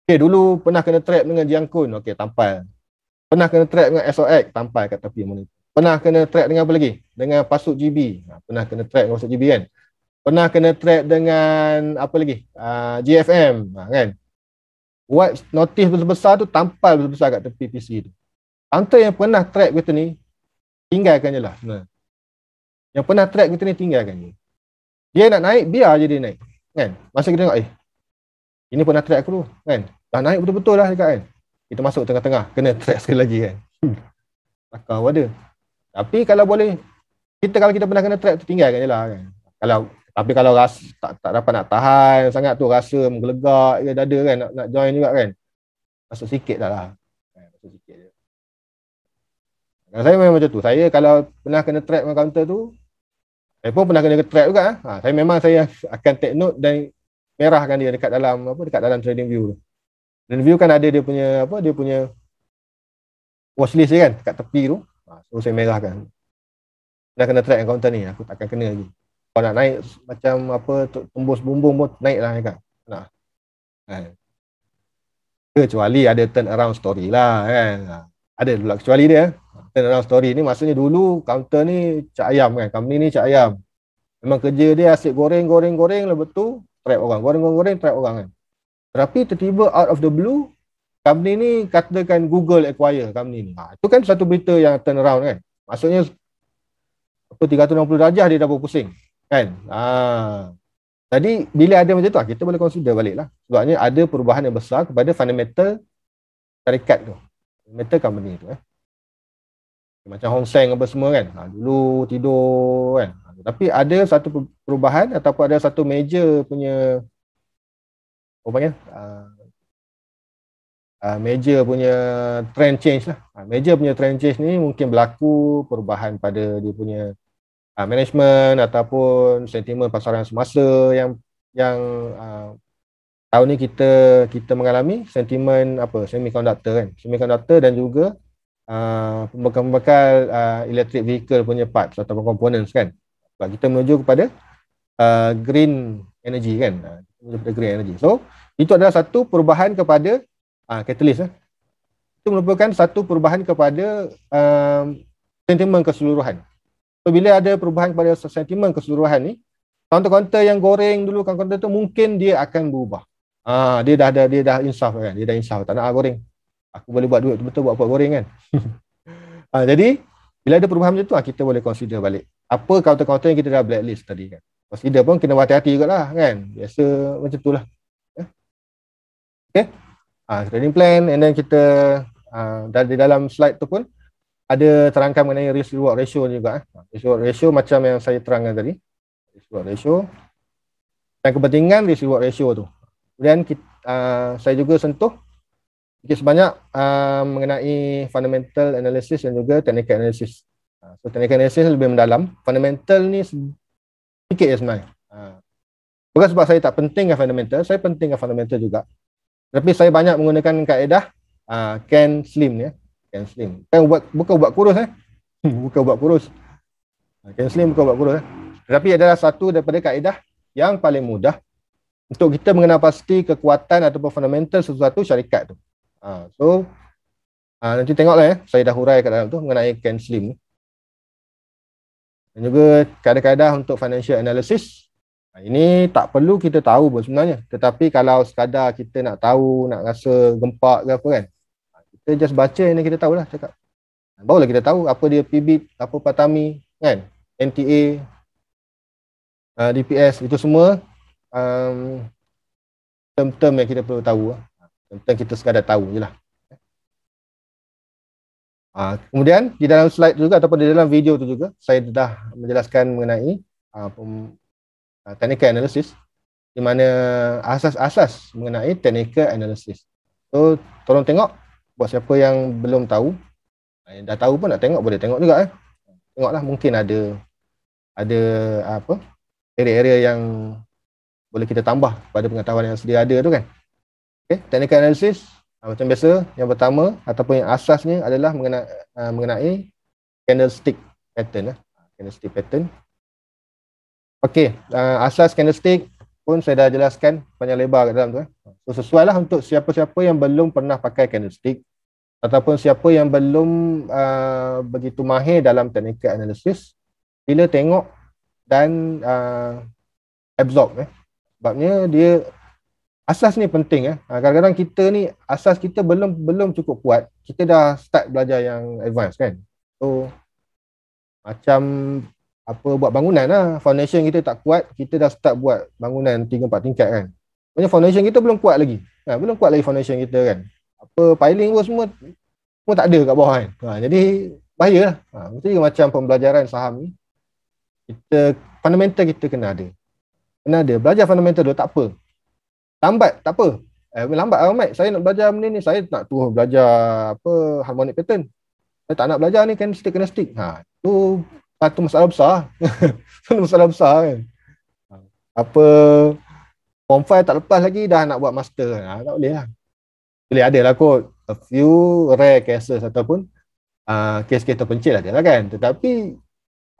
[SPEAKER 1] Okay, dulu pernah kena trap dengan Jiang Kun. Okay, tampal. Pernah kena trap dengan SOX. Tampal kat tepi monitor. Pernah kena trap dengan apa lagi? Dengan pasuk GB. Ha, pernah kena trap dengan password GB kan? Pernah kena trap dengan apa lagi? Uh, ah, GFM. Ha, kan? white notis besar-besar tu tampal besar-besar kat tepi PC tu. Hunter yang pernah track kereta ni tinggalkan je lah sebenarnya. Yang pernah track kereta ni tinggalkan je. Dia nak naik biar je dia naik. Kan? Masa kita tengok eh ini pernah track aku tu kan. Dah naik betul-betul lah dekat kan. Kita masuk tengah-tengah kena track sekali lagi kan. Takau ada. Tapi kalau boleh kita kalau kita pernah kena track tu tinggalkan je lah kan. Kalau tapi kalau rasa tak, tak dapat nak tahan sangat tu rasa menggelegak ya dada kan nak, nak join juga kan masuk sikit dah lah eh, dan saya memang macam tu saya kalau pernah kena trap dengan counter tu saya pun pernah kena trap juga ah. ha, saya memang saya akan take note dan merahkan dia dekat dalam apa dekat dalam trading view tu dan view kan ada dia punya apa dia punya watchlist dia kan dekat tepi tu ha, so saya merahkan dah kena track dengan counter ni aku takkan kena lagi kau nak naik macam apa tembus bumbung pun naik lah kan nah kan kecuali ada turn around story lah kan ada pula kecuali dia eh. turn around story ni maksudnya dulu counter ni cak ayam kan company ni cak ayam memang kerja dia asyik goreng goreng goreng lepas tu trap orang goreng goreng goreng trap orang kan tapi tiba out of the blue company ni katakan Google acquire company ni ha, itu kan satu berita yang turn around kan maksudnya apa 360 darjah dia dah berpusing Kan? Ha. Ah. Jadi bila ada macam tu, ah, kita boleh consider lah. Sebabnya ada perubahan yang besar kepada fundamental syarikat tu. Fundamental company tu. Eh. Macam Hong Seng apa semua kan. Ha, dulu tidur kan. Tapi ada satu perubahan ataupun ada satu major punya apa panggil? Uh, uh, major punya trend change lah. Uh, major punya trend change ni mungkin berlaku perubahan pada dia punya uh, management ataupun sentimen pasaran semasa yang yang uh, tahun ni kita kita mengalami sentimen apa semiconductor kan semiconductor dan juga uh, pembekal-pembekal uh, electric vehicle punya parts ataupun components kan sebab kita menuju kepada uh, green energy kan uh, menuju kepada green energy so itu adalah satu perubahan kepada uh, katalis eh. Lah. itu merupakan satu perubahan kepada uh, sentimen keseluruhan So bila ada perubahan kepada sentimen keseluruhan ni, counter-counter yang goreng dulu counter-counter tu mungkin dia akan berubah. Ah dia dah ada dia dah insaf kan. Dia dah insaf tak nak goreng. Aku boleh buat duit betul buat apa goreng kan. ah jadi bila ada perubahan macam tu ah, kita boleh consider balik. Apa counter-counter yang kita dah blacklist tadi kan. Consider pun kena hati-hati jugaklah kan. Biasa macam tu lah. Ya? Okay. Ah ha, trading plan and then kita ah dari dalam slide tu pun ada terangkan mengenai risk reward ratio juga eh. risk reward ratio macam yang saya terangkan tadi risk reward ratio dan kepentingan risk reward ratio tu kemudian kita, uh, saya juga sentuh sedikit sebanyak uh, ah, mengenai fundamental analysis dan juga technical analysis ah, so technical analysis lebih mendalam fundamental ni sedikit ya sebenarnya uh, bukan sebab saya tak penting dengan fundamental saya penting dengan fundamental juga tapi saya banyak menggunakan kaedah uh, Ken Slim ya kan slim kan bukan buat kurus eh bukan buat kurus kan ah, slim bukan buat kurus eh tapi adalah satu daripada kaedah yang paling mudah untuk kita mengenal pasti kekuatan ataupun fundamental sesuatu syarikat tu ha, so ha, nanti tengoklah ya saya dah hurai kat dalam tu mengenai kan ni dan juga kadang-kadang untuk financial analysis ini tak perlu kita tahu pun sebenarnya. Tetapi kalau sekadar kita nak tahu, nak rasa gempak ke apa kan kita just baca and kita tahu lah, cakap. Barulah kita tahu apa dia PBIT, apa PATAMI, kan? NTA, uh, DPS, itu semua um, term-term yang kita perlu tahu. Lah. Term-term kita sekadar tahu je lah. Uh, kemudian di dalam slide juga ataupun di dalam video tu juga saya dah menjelaskan mengenai uh, pem, uh, technical analysis di mana asas-asas mengenai technical analysis. So tolong tengok buat siapa yang belum tahu yang dah tahu pun nak tengok boleh tengok juga eh tengoklah mungkin ada ada apa area-area yang boleh kita tambah pada pengetahuan yang sedia ada tu kan okey technical analysis ah, macam biasa yang pertama ataupun yang asasnya adalah mengenai, ah, mengenai candlestick pattern eh candlestick pattern okey ah, asas candlestick pun saya dah jelaskan panjang lebar kat dalam tu eh. So sesuai lah untuk siapa-siapa yang belum pernah pakai candlestick ataupun siapa yang belum uh, begitu mahir dalam technical analisis bila tengok dan uh, absorb eh. sebabnya dia asas ni penting eh. Uh, kadang-kadang kita ni asas kita belum belum cukup kuat kita dah start belajar yang advance kan so macam apa buat bangunan lah. Foundation kita tak kuat, kita dah start buat bangunan 3 4 tingkat kan. Maksudnya foundation kita belum kuat lagi. Ha, belum kuat lagi foundation kita kan. Apa piling pun semua pun tak ada kat bawah kan. Ha, jadi bahaya lah. Ha, mesti macam pembelajaran saham ni. Kita fundamental kita kena ada. Kena ada. Belajar fundamental dulu tak apa. Lambat tak apa. Eh, lambat lah Mike. Saya nak belajar benda ni. Saya nak tu belajar apa harmonic pattern. Saya tak nak belajar ni kan stick kena stick. Ha, tu satu masalah besar. satu masalah besar kan. Apa form 5 tak lepas lagi dah nak buat master. Ha, tak boleh lah. Boleh ada lah kot a few rare cases ataupun case ah, case kes terpencil lah lah kan. Tetapi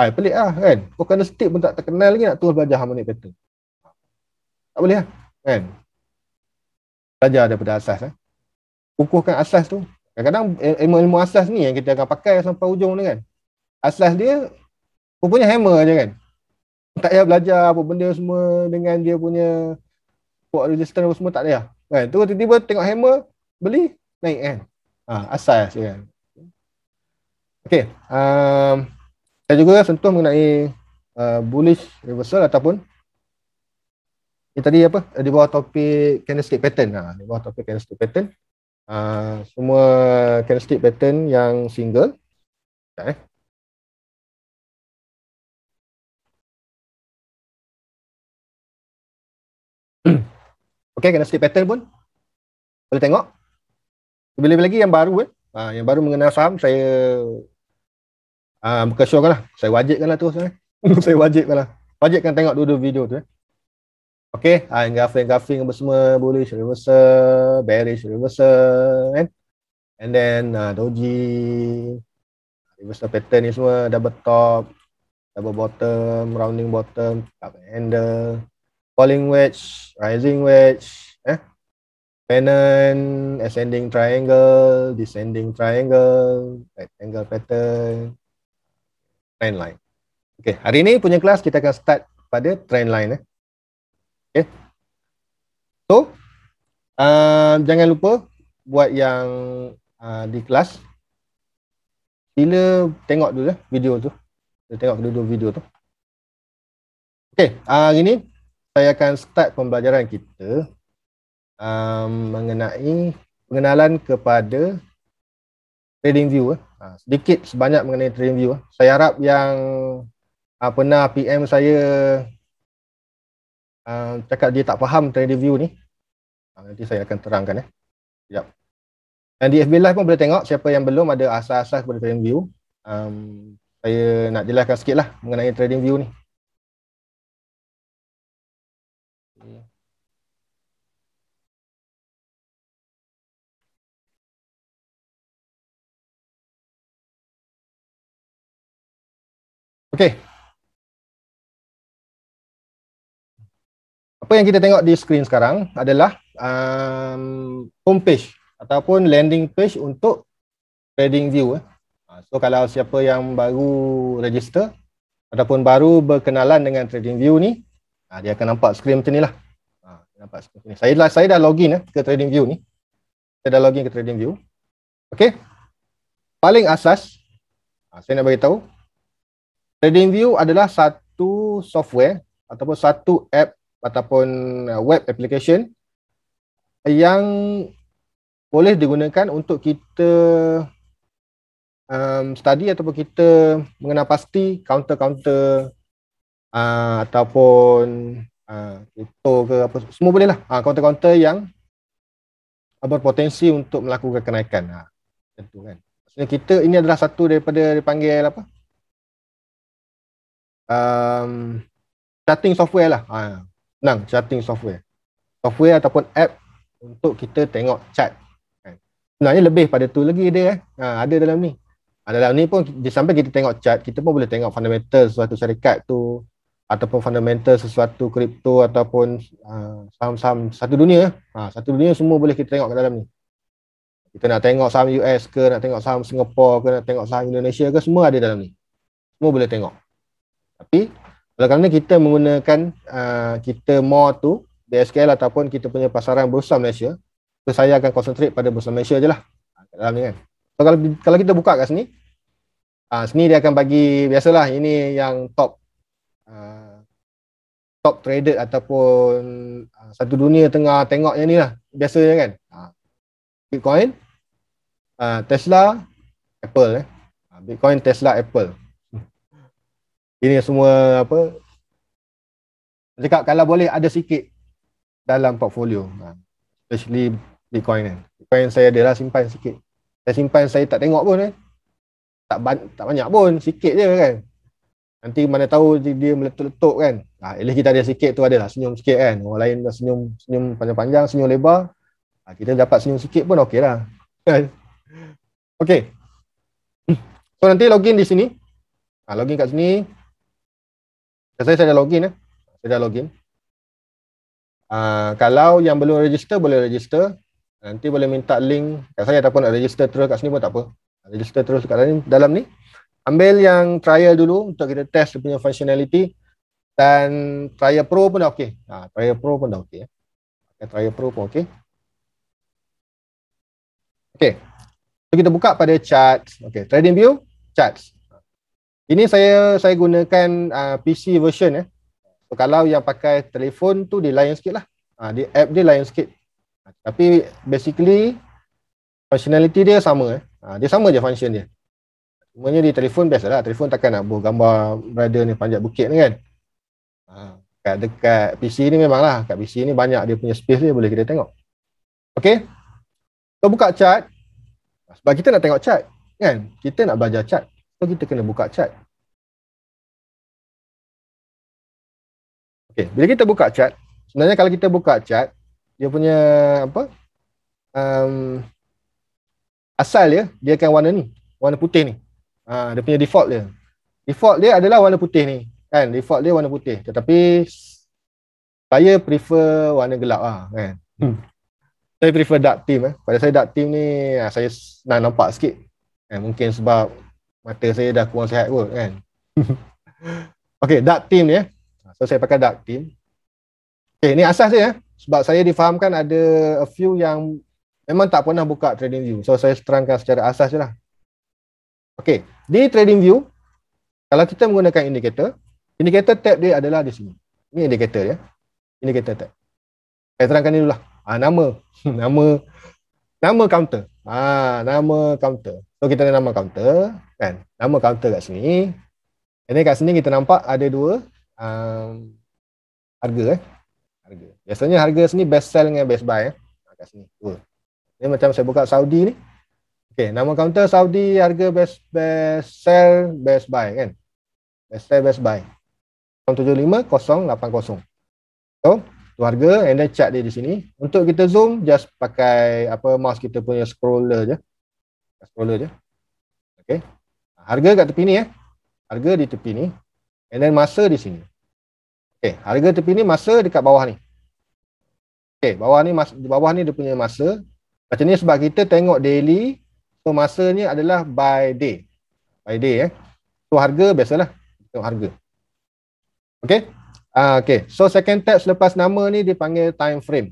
[SPEAKER 1] ai pelik lah kan. Kau kena stick pun tak terkenal lagi nak terus belajar harmonic pattern. Tak boleh lah kan. Belajar daripada asas lah. Kukuhkan asas tu. Kadang-kadang eh, ilmu-ilmu asas ni yang kita akan pakai sampai ujung ni kan. Asas dia pun punya hammer je kan. Tak payah belajar apa benda semua dengan dia punya buat resistance semua tak payah. Kan? Terus tiba-tiba tengok hammer, beli, naik kan. Ha, asal je kan. Okay. Um, saya juga sentuh mengenai uh, bullish reversal ataupun ini eh, tadi apa? Eh, di bawah topik candlestick pattern. Ha, di bawah topik candlestick pattern. Uh, semua candlestick pattern yang single.
[SPEAKER 2] Okay. Okay, kena sleep pattern pun.
[SPEAKER 1] Boleh tengok. Lebih-lebih lagi yang baru eh. Ha, yang baru mengenal saham, saya ha, buka show kan lah. Saya wajibkan lah tu. Saya, saya wajibkan lah. Wajibkan tengok dua-dua video tu eh. Okay, ha, yang grafing-grafing apa semua. Bullish reversal, bearish reversal. Kan? And then uh, doji, reversal pattern ni semua, double top, double bottom, rounding bottom, cup handle falling wedge, rising wedge, eh? pennant, ascending triangle, descending triangle, rectangle pattern, trend line. Okay, hari ini punya kelas kita akan start pada trend line. Eh? Okay. So, uh, jangan lupa buat yang uh, di kelas. Bila tengok dulu eh, video tu. Bila tengok dulu video tu. Okay, uh, hari ni saya akan start pembelajaran kita um, mengenai pengenalan kepada trading view. Eh. Ha, sedikit sebanyak mengenai trading view. Eh. Saya harap yang uh, pernah PM saya uh, cakap dia tak faham trading view ni. Ha, nanti saya akan terangkan. Eh. Sekejap. Dan di FB Live pun boleh tengok siapa yang belum ada asas-asas kepada trading view. Um, saya nak jelaskan sikit lah mengenai trading view ni. Okey. Apa yang kita tengok di skrin sekarang adalah um, home page ataupun landing page untuk trading view. Eh. Ha, so kalau siapa yang baru register ataupun baru berkenalan dengan trading view ni, ha, dia akan nampak skrin macam inilah. Ha, nampak skrin macam Saya dah saya dah login eh, ke trading view ni. Saya dah login ke trading view. Okey. Paling asas saya nak bagi tahu Trading View adalah satu software ataupun satu app ataupun uh, web application yang boleh digunakan untuk kita um, study ataupun kita mengenal pasti counter-counter uh, ataupun uh, crypto uh, ke apa semua boleh lah uh, counter-counter yang berpotensi untuk melakukan kenaikan ha, ah, tentu kan kita ini adalah satu daripada dipanggil apa uh, um, Charting software lah ha, Senang charting software Software ataupun app Untuk kita tengok chat. kan. Sebenarnya lebih pada tu lagi dia eh. ha, Ada dalam ni ha, Dalam ni pun sampai kita tengok chat Kita pun boleh tengok fundamental sesuatu syarikat tu ataupun fundamental sesuatu kripto ataupun uh, saham-saham satu dunia eh. ha, satu dunia semua boleh kita tengok kat dalam ni kita nak tengok saham US ke nak tengok saham Singapore ke nak tengok saham Indonesia ke semua ada dalam ni semua boleh tengok tapi kalau kerana kita menggunakan uh, kita more tu BSKL ataupun kita punya pasaran Bursa Malaysia, so saya akan konsentrate pada Bursa Malaysia je lah. Ha, Dalam ni kan. So, kalau, kalau kita buka kat sini, uh, sini dia akan bagi, biasalah ini yang top uh, top traded ataupun uh, satu dunia tengah tengok yang ni lah. Biasanya kan. Uh, Bitcoin, uh, Tesla, Apple eh. Bitcoin, Tesla, Apple ini semua apa cakap kalau boleh ada sikit dalam portfolio ha, especially Bitcoin kan Bitcoin saya adalah simpan sikit saya simpan saya tak tengok pun eh. tak, ban- tak banyak pun sikit je kan nanti mana tahu dia meletup-letup kan ha, at least kita ada sikit tu adalah senyum sikit kan orang lain dah senyum senyum panjang-panjang senyum lebar ha, kita dapat senyum sikit pun okey lah kan okey so nanti login di sini ha, login kat sini saya, saya dah login eh. Saya dah login. Uh, kalau yang belum register, boleh register. Nanti boleh minta link kat saya ataupun nak register terus kat sini pun tak apa. Register terus kat dalam ni. Dalam ni. Ambil yang trial dulu untuk kita test dia punya functionality. Dan trial pro pun dah okey. Ha, trial pro pun dah okey. Eh. Trial pro pun okey. Okey. So kita buka pada charts. Okey. Trading view, charts. Ini saya saya gunakan uh, ah, PC version ya. Eh. So, kalau yang pakai telefon tu dia lain sikit lah. Uh, dia, app dia lain sikit. Ah, tapi basically functionality dia sama. Eh. Uh, dia sama je function dia. Semuanya di telefon biasalah. Telefon takkan nak buat gambar brother ni panjat bukit ni kan. Uh, kat dekat PC ni memang lah. Kat PC ni banyak dia punya space ni boleh kita tengok. Okay. Kita so, buka chat. Sebab kita nak tengok chart kan. Kita nak belajar chat. So kita kena buka chat. Okay, bila kita buka chat, sebenarnya kalau kita buka chat, dia punya apa? Um, asal dia, dia akan warna ni. Warna putih ni. Ha, dia punya default dia. Default dia adalah warna putih ni. Kan? Default dia warna putih. Tetapi saya prefer warna gelap lah. Kan? Hmm. Saya prefer dark team. Eh. Pada saya dark team ni, ah, saya nak nampak sikit. Eh, mungkin sebab mata saya dah kurang sihat kot kan. okay, dark team ni eh. So saya pakai dark team. Okay, ni asas dia eh. Sebab saya difahamkan ada a few yang memang tak pernah buka trading view. So saya terangkan secara asas je lah. Okay, di trading view, kalau kita menggunakan indicator, indicator tab dia adalah di sini. Ini indicator dia. Ya. Indicator tab. Saya terangkan ni dulu lah. Ha, nama. nama. Nama counter. Ah, ha, nama counter. So kita ada nama counter kan. Nama counter kat sini. Ini kat sini kita nampak ada dua um, harga eh. Harga. Biasanya harga sini best sell dengan best buy eh. Ha, kat sini dua. Ini macam saya buka Saudi ni. Okey, nama counter Saudi harga best best sell best buy kan. Best sell best buy. 075080. So, tu harga and then chart dia di sini. Untuk kita zoom just pakai apa mouse kita punya scroller je scroller je. Okay. Harga kat tepi ni eh. Harga di tepi ni. And then masa di sini. Okay. Harga tepi ni masa dekat bawah ni. Okay. Bawah ni, mas, bawah ni dia punya masa. Macam ni sebab kita tengok daily. So ni adalah by day. By day eh. So harga biasalah. Tengok harga. Okay. Uh, okay. So second tab selepas nama ni dipanggil time frame.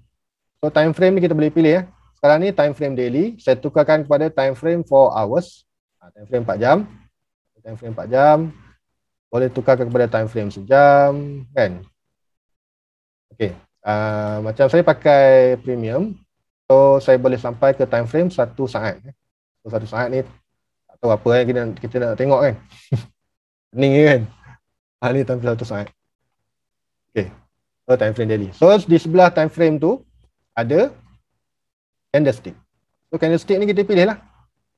[SPEAKER 1] So time frame ni kita boleh pilih eh sekarang ni time frame daily saya tukarkan kepada time frame 4 hours ha, time frame 4 jam time frame 4 jam boleh tukarkan kepada time frame sejam kan okey uh, macam saya pakai premium so saya boleh sampai ke time frame 1 saat eh. so, 1 saat ni tak tahu apa kan kita, kita nak tengok kan ni kan ha, ni time frame 1 saat okey so time frame daily so di sebelah time frame tu ada candlestick. So candlestick ni kita pilih lah.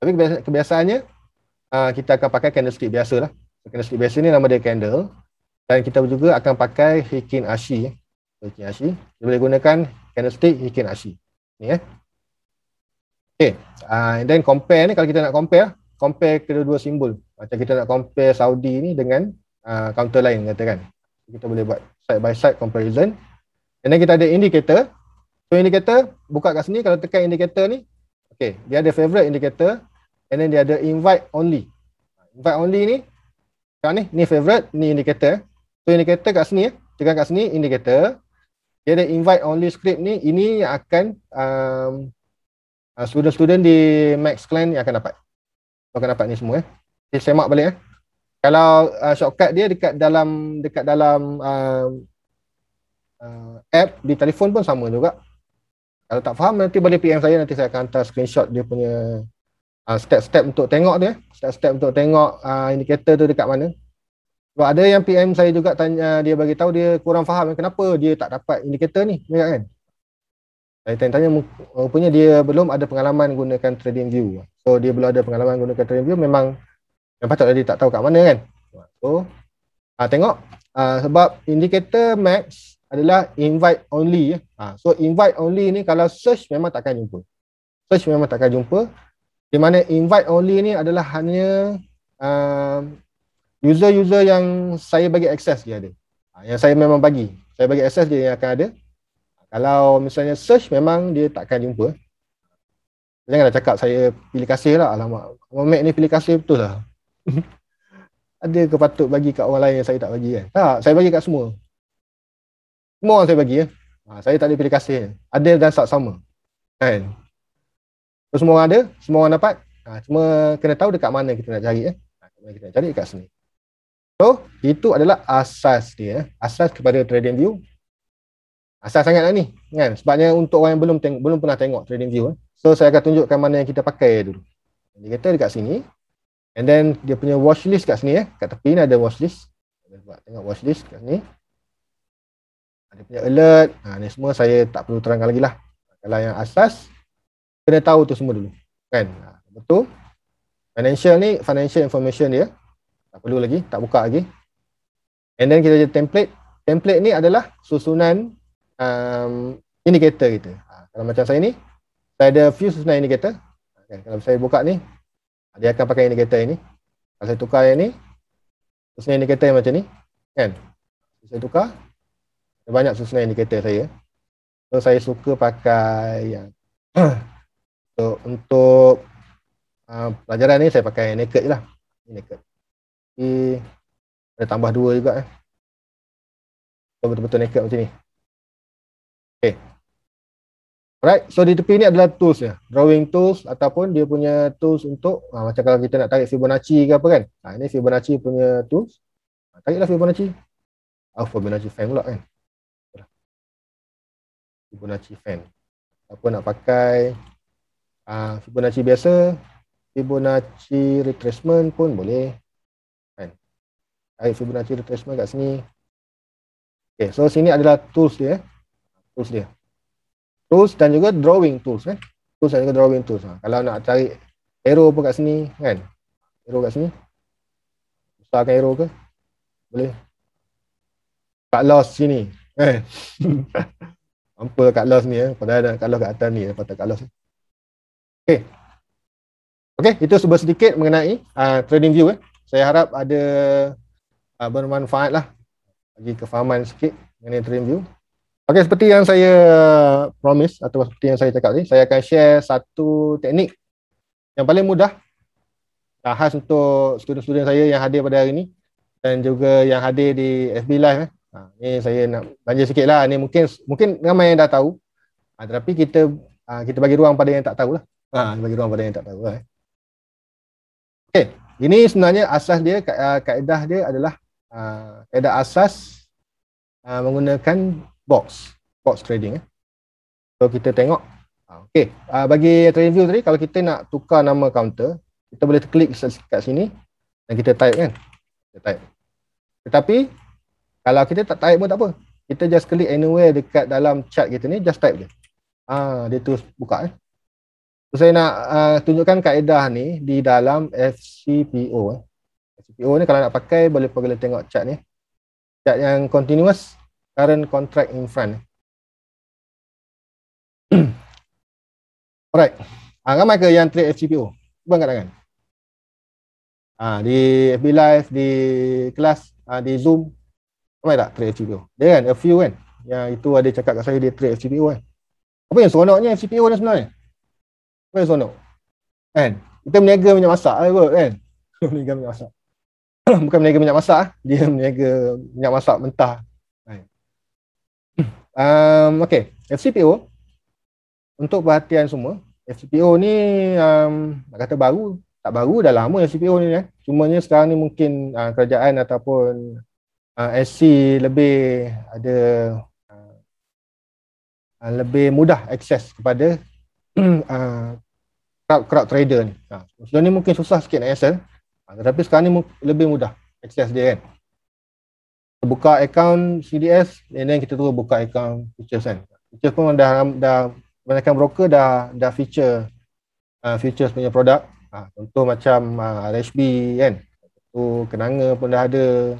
[SPEAKER 1] Tapi kebiasaannya uh, kita akan pakai candlestick biasa lah. So, candlestick biasa ni nama dia candle. Dan kita juga akan pakai hikin ashi. Hikin ashi. Kita boleh gunakan candlestick hikin ashi. Ni eh. Okay. Uh, and then compare ni kalau kita nak compare. Compare kedua-dua simbol. Macam kita nak compare Saudi ni dengan uh, counter lain katakan. Kita boleh buat side by side comparison. And then kita ada indicator. So indicator buka kat sini kalau tekan indicator ni okay. dia ada favorite indicator and then dia ada invite only. Invite only ni kan ni ni favorite ni indicator. So indicator kat sini ya. Tekan kat sini indicator. Dia ada invite only script ni ini yang akan um, uh, student student di max clan yang akan dapat. Akan dapat ni semua eh. Okay, semak balik eh. Kalau uh, shortcut dia dekat dalam dekat dalam uh, uh, app di telefon pun sama juga. Kalau tak faham nanti boleh PM saya nanti saya akan hantar screenshot dia punya uh, step-step untuk tengok dia, step-step untuk tengok uh, indikator tu dekat mana. Sebab ada yang PM saya juga tanya dia bagi tahu dia kurang faham kenapa dia tak dapat indikator ni, ingat kan? tanya-tanya rupanya dia belum ada pengalaman gunakan trading view. So dia belum ada pengalaman gunakan trading view memang yang patut dia tak tahu kat mana kan. So uh, tengok uh, sebab indikator max adalah invite only ya. Ha, so invite only ni kalau search memang takkan jumpa. Search memang takkan jumpa. Di mana invite only ni adalah hanya uh, user-user yang saya bagi akses, dia ada. Ha, yang saya memang bagi. Saya bagi akses dia yang akan ada. Kalau misalnya search memang dia takkan jumpa. Janganlah cakap saya pilih kasih lah. Alamak, Mac ni pilih kasih betul lah. ada ke patut bagi kat orang lain yang saya tak bagi kan? Tak, saya bagi kat semua semua orang saya bagi ya. Ha, saya tak ada pilih kasih. Adil dan sat sama. Kan? So, semua orang ada, semua orang dapat. Ha, cuma kena tahu dekat mana kita nak cari. Ya. Ha, kita nak cari dekat sini. So, itu adalah asas dia. Ya. Asas kepada trading view. Asas sangat lah ni. Kan? Sebabnya untuk orang yang belum tengok, belum pernah tengok trading view. Ya. So, saya akan tunjukkan mana yang kita pakai dulu. Dia kata dekat sini. And then, dia punya watchlist kat sini. Ya. Kat tepi ni ada watchlist. Tengok watchlist kat sini ada punya alert ha, ni semua saya tak perlu terangkan lagi lah kalau yang asas kena tahu tu semua dulu kan ha, betul financial ni financial information dia tak perlu lagi tak buka lagi and then kita ada template template ni adalah susunan um, indicator kita ha, kalau macam saya ni saya ada few susunan indicator ha, kan, kalau saya buka ni dia akan pakai indicator ini kalau saya tukar yang ni susunan indicator yang macam ni kan saya tukar banyak susunan indikator saya. So saya suka pakai yang so, untuk uh, pelajaran ni saya pakai naked je lah. Naked. Okay. Ada tambah dua juga eh. So betul-betul naked macam ni. Okay. Alright, so di tepi ni adalah tools ya. Drawing tools ataupun dia punya tools untuk uh, macam kalau kita nak tarik Fibonacci ke apa kan. Ha, ini Fibonacci punya tools. Tariklah Fibonacci. Oh, Fibonacci fan pula kan. Fibonacci fan. Apa nak pakai uh, Fibonacci biasa, Fibonacci retracement pun boleh. Kan? Ayo Fibonacci retracement kat sini. Okay, so sini adalah tools dia. Eh. Tools dia. Tools dan juga drawing tools. Eh? Tools dan juga drawing tools. Ha. Kalau nak cari arrow pun kat sini kan. Arrow kat sini. Besarkan arrow ke? Boleh. Tak lost sini. Eh. Mampu lah Kak Los ni eh. Padahal ada Kak Los kat atas ni eh. Patah Kak Los ni. Eh. Okay. Okay, itu sebuah sedikit mengenai uh, trading view eh. Saya harap ada uh, bermanfaat lah. Bagi kefahaman sikit mengenai trading view. Okay, seperti yang saya promise atau seperti yang saya cakap tadi, saya akan share satu teknik yang paling mudah khas untuk student-student saya yang hadir pada hari ini dan juga yang hadir di FB Live eh. Ha, ni saya nak belanja sikit lah. Ni mungkin mungkin ramai yang dah tahu. Ha, tetapi kita ha, kita bagi ruang pada yang tak tahu lah. Ha, bagi ruang pada yang tak tahu lah. Eh. Okay. Ini sebenarnya asas dia, ka, ha, kaedah dia adalah ha, kaedah asas ha, menggunakan box. Box trading. Eh. So kita tengok. Ha, okay. Ha, bagi trading view tadi, kalau kita nak tukar nama counter, kita boleh klik kat sini dan kita type kan. Kita type. Tetapi kalau kita tak type pun tak apa. Kita just klik anywhere dekat dalam chat kita ni, just type je. Ah, dia terus buka eh. So, saya nak uh, tunjukkan kaedah ni di dalam FCPO eh. FCPO ni kalau nak pakai boleh pergi tengok chat ni. Chat yang continuous current
[SPEAKER 2] contract in front.
[SPEAKER 1] Alright. Ah, ramai ke yang trade FCPO? Cuba angkat tangan. Ah, di FB Live, di kelas, ah, di Zoom, Ramai tak trade FCPO? Dia kan, a few kan? Yang itu ada cakap kat saya dia trade FCPO kan? Apa yang seronoknya FCPO ni sebenarnya? Apa yang seronok? Kan? Kita meniaga minyak masak lah kot kan? meniaga minyak masak. Bukan meniaga minyak masak eh. Dia meniaga minyak masak mentah. Kan? um, okay. FCPO. Untuk perhatian semua. FCPO ni um, nak kata baru. Tak baru dah lama FCPO ni. Eh. Cumanya sekarang ni mungkin uh, kerajaan ataupun uh, ah, SC lebih ada uh, uh, lebih mudah akses kepada uh, crowd, crowd trader ni. Uh, sebelum ni mungkin susah sikit nak SL uh, tetapi sekarang ni lebih mudah akses dia kan. Buka account CDS and then kita terus buka account futures kan. Futures pun dah, dah kebanyakan broker dah dah feature uh, futures punya produk. Uh, contoh macam uh, RHB kan. Contoh Kenanga pun dah ada.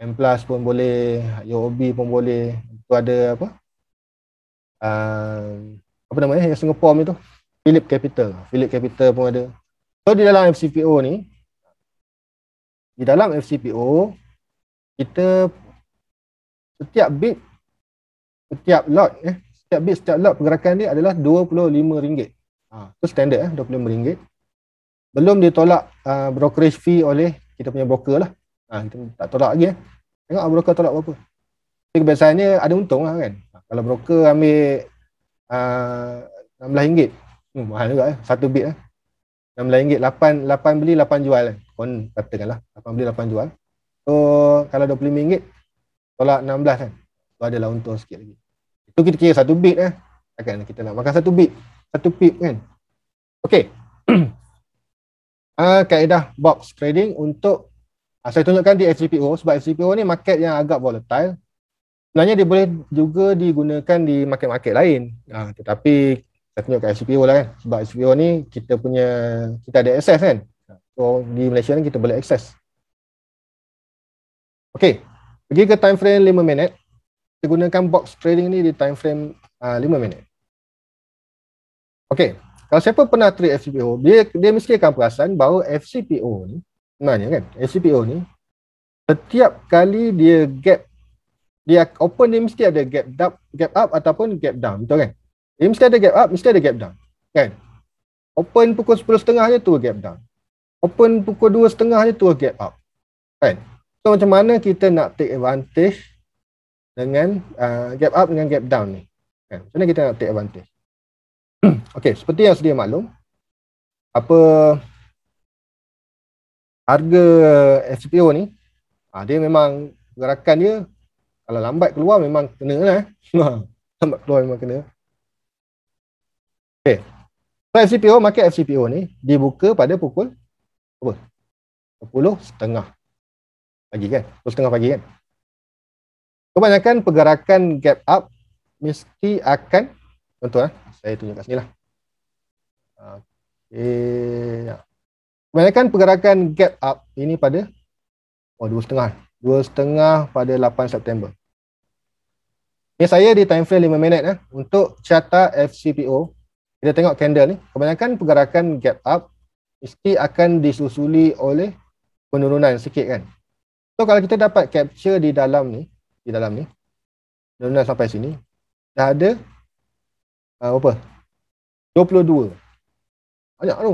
[SPEAKER 1] M Plus pun boleh, UOB pun boleh. Tu ada apa? Uh, apa namanya? Yang Singapore ni tu. Philip Capital. Philip Capital pun ada. So di dalam FCPO ni di dalam FCPO kita setiap bit setiap lot eh setiap bit setiap lot pergerakan dia adalah RM25. Ha, tu standard eh RM25. Belum ditolak uh, brokerage fee oleh kita punya broker lah. Ha, kita tak tolak lagi eh. Tengok lah broker tolak berapa. Tapi kebiasaannya ada untung lah kan. Ha, kalau broker ambil uh, ha, RM16. Hmm, mahal juga eh. Satu bit eh. RM16. 8, 8 beli, 8 jual eh. Kon katakan lah. 8 beli, 8 jual. So kalau RM25 tolak 16 kan. So adalah untung sikit lagi. Itu kita kira satu bit eh. Takkan kita nak makan satu bit. Satu pip kan. Okay. Uh, ah, kaedah box trading untuk Uh, saya tunjukkan di FCPO sebab FCPO ni market yang agak volatile. Sebenarnya dia boleh juga digunakan di market-market lain. Uh, tetapi saya tunjukkan FCPO lah kan. Sebab FCPO ni kita punya, kita ada access kan. So di Malaysia ni kita boleh access. Okay. Pergi ke time frame 5 minit. Kita gunakan box trading ni di time frame uh, ah, 5 minit. Okay. Kalau siapa pernah trade FCPO, dia, dia mesti akan perasan bahawa FCPO ni sebenarnya kan SCPO ni setiap kali dia gap dia open dia mesti ada gap up gap up ataupun gap down betul kan dia mesti ada gap up mesti ada gap down kan open pukul 10.30 je tu gap down open pukul 2.30 je tu gap up kan so macam mana kita nak take advantage dengan uh, gap up dengan gap down ni kan macam mana kita nak take advantage Okay, seperti yang sedia maklum apa harga FCPO eh, ni ha, dia memang gerakan dia kalau lambat keluar memang kena lah eh. lambat keluar memang kena okay. so FCPO market FCPO ni dibuka pada pukul apa? setengah pagi kan pukul setengah pagi kan kebanyakan pergerakan gap up mesti akan contoh eh? lah saya tunjuk kat sini lah okay. Ya. Kebanyakan pergerakan gap up ini pada oh dua setengah pada 8 September. Ini saya di time frame 5 minit eh untuk carta FCPO. Kita tengok candle ni, kebanyakan pergerakan gap up mesti akan disusuli oleh penurunan sikit kan. So kalau kita dapat capture di dalam ni, di dalam ni. Penurunan sampai sini dah ada uh, apa? 22. Banyak tu.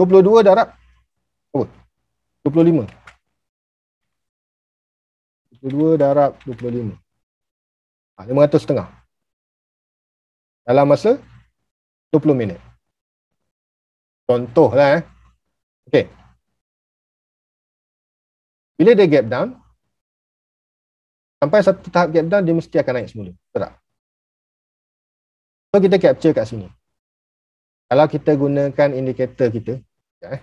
[SPEAKER 1] 22 darab Oh, 25.
[SPEAKER 2] 22 darab 25. Ha, 500 setengah. Dalam masa 20 minit. Contoh lah eh. Okay. Bila dia gap down, sampai satu tahap gap down, dia mesti akan naik semula. Betul So kita capture kat sini. Kalau
[SPEAKER 1] kita gunakan indikator kita, ya, eh,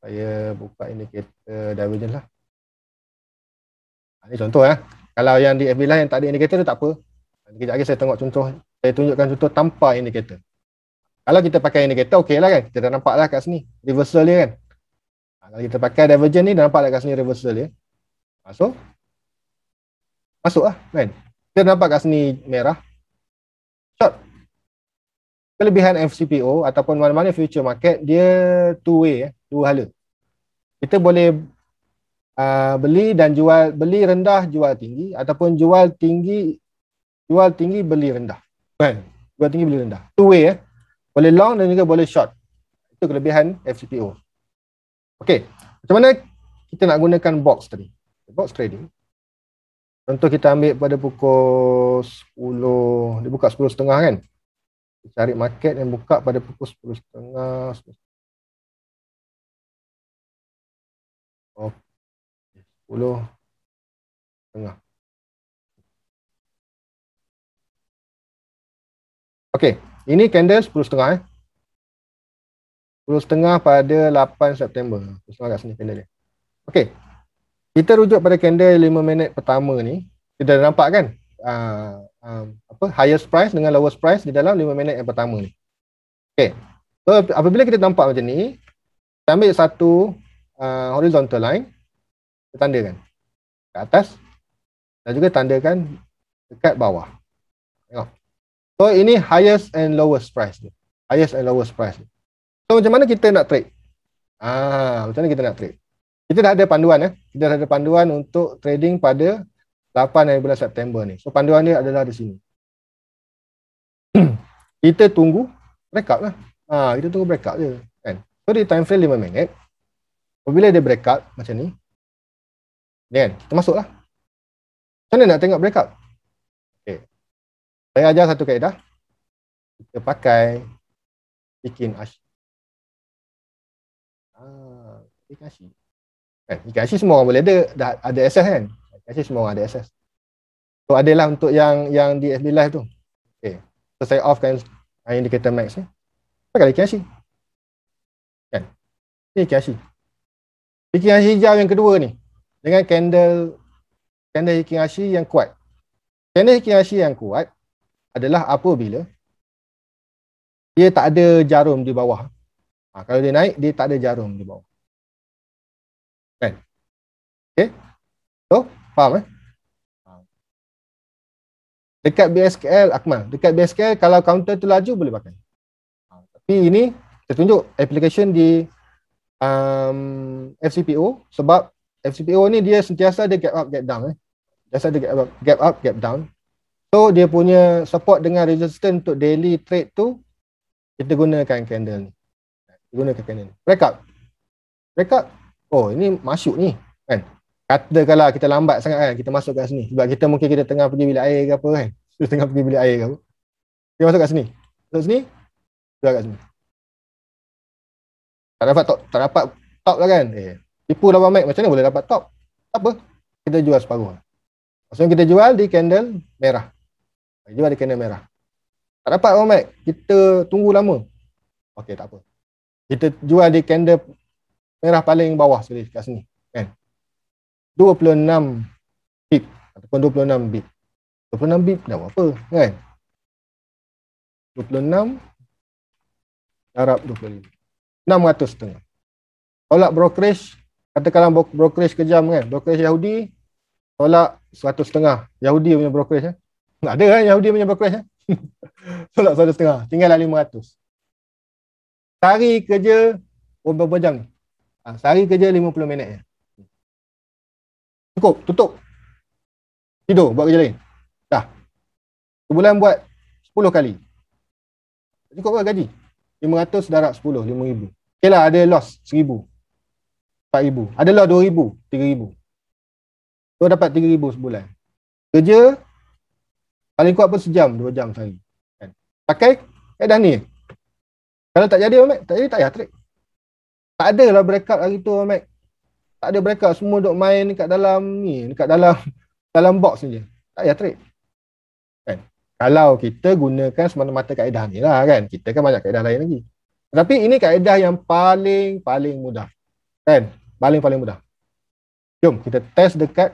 [SPEAKER 1] saya buka indicator divergence lah. Ini contoh ya. Kalau yang di FB line yang tak ada indicator tu tak apa. Kejap lagi saya tengok contoh. Saya tunjukkan contoh tanpa indicator. Kalau kita pakai indicator okey lah kan. Kita dah nampak lah kat sini. Reversal dia kan. Ha, kalau kita pakai divergence ni dah nampak lah kat sini reversal dia. Masuk. Masuk lah kan. Kita nampak kat sini merah. Short. Kelebihan FCPO ataupun mana-mana future market dia two way. Eh dua hala. Kita boleh uh, beli dan jual, beli rendah, jual tinggi ataupun jual tinggi, jual tinggi, beli rendah. Kan? Jual tinggi, beli rendah. Two way eh. Boleh long dan juga boleh short. Itu kelebihan FCPO. Okay. Macam mana kita nak gunakan box tadi? Box trading. Contoh kita ambil pada pukul 10, dia buka 10.30 kan? Cari market yang
[SPEAKER 2] buka pada pukul 10.30, 10.30. Oh. 10 tengah. Okey, ini candle 10 setengah
[SPEAKER 1] eh. 10 setengah pada 8 September. Pusing kat sini candle dia. Okey. Kita rujuk pada candle 5 minit pertama ni, kita dah nampak kan? Uh, um, apa highest price dengan lowest price di dalam 5 minit yang pertama ni. Okey. So, apabila kita nampak macam ni, kita ambil satu Uh, horizontal line kita tandakan ke atas dan juga tandakan dekat bawah tengok so ini highest and lowest price dia highest and lowest price dia. so macam mana kita nak trade ah macam mana kita nak trade kita dah ada panduan ya eh? kita dah ada panduan untuk trading pada 8 dan 11 September ni so panduan dia adalah di sini kita tunggu breakout lah Ah, kita tunggu breakout je kan so di time frame 5 minit Apabila dia break up macam ni, then kita lah. Macam mana nak tengok break up.
[SPEAKER 2] Okay. Saya ajar satu kaedah. Kita pakai bikin ash. Ah, ikin ash.
[SPEAKER 1] Kan, ash semua orang boleh ada, dah ada access kan? Ikin ash semua orang ada access. So adalah untuk yang yang di FB live tu. Okay. So saya offkan indicator max ni. Pakai ikin ash. Kan? Ini ikin ash. Hiking Ashi hijau yang kedua ni dengan candle candle Hiking Ashi yang kuat. Candle Hiking Ashi yang kuat adalah apabila dia tak ada jarum di bawah. Ha, kalau dia naik, dia tak ada jarum di bawah. Kan? Okay? So, faham eh? Dekat BSKL, Akmal. Dekat BSKL, kalau counter tu laju, boleh pakai. Ha, tapi ini, kita tunjuk application di um, FCPO sebab FCPO ni dia sentiasa dia gap up gap down eh. Biasa dia gap up, gap up gap down. So dia punya support dengan resistance untuk daily trade tu kita gunakan candle ni. Kita gunakan candle ni. break up. Oh ini masuk ni kan. Katakanlah kita lambat sangat kan kita masuk kat sini sebab kita mungkin kita tengah pergi bilik air ke apa kan. Kita tengah pergi bilik air ke apa. Kita masuk kat sini. Masuk sini. Dua kat sini tak dapat top, tak dapat top lah kan. Eh, tipu dalam mic macam mana boleh dapat top? Tak apa. Kita jual separuh. Maksudnya kita jual di candle merah. Kita jual di candle merah. Tak dapat dalam mic. Kita tunggu lama. Okey, tak apa. Kita jual di candle merah paling bawah sekali kat sini. Kan? 26 bit ataupun 26 bit. 26 bit dah apa kan? 26 darab 25. RM600 setengah. Tolak brokerage, katakanlah brokerage kejam kan, brokerage Yahudi, tolak RM100 setengah. Yahudi punya brokerage. Eh? Tak ada kan Yahudi punya brokerage. Eh? tolak RM100 setengah, tinggal RM500. Sehari kerja berapa jam ni? Ha, sehari kerja 50
[SPEAKER 2] minit eh? Cukup, tutup. Tidur, buat kerja lain. Dah.
[SPEAKER 1] Sebulan buat 10 kali. Cukup ke gaji? 500 darab 10, 5,000. Okay lah, ada loss 1,000. 4,000. Ada loss 2,000, 3,000. So, dapat 3,000 sebulan. Kerja, paling kuat pun sejam, dua jam sehari. Kan? Pakai, eh dah ni. Kalau tak jadi, Omek, tak jadi tak payah trik. Tak ada lah breakout hari tu, Omek. Tak ada breakout, semua duk main dekat dalam ni, dekat dalam dalam box ni je. Tak payah trik. Kalau kita gunakan semata-mata kaedah ni lah kan. Kita kan banyak kaedah lain lagi. Tapi ini kaedah yang paling-paling mudah. Kan? Paling-paling mudah. Jom kita test dekat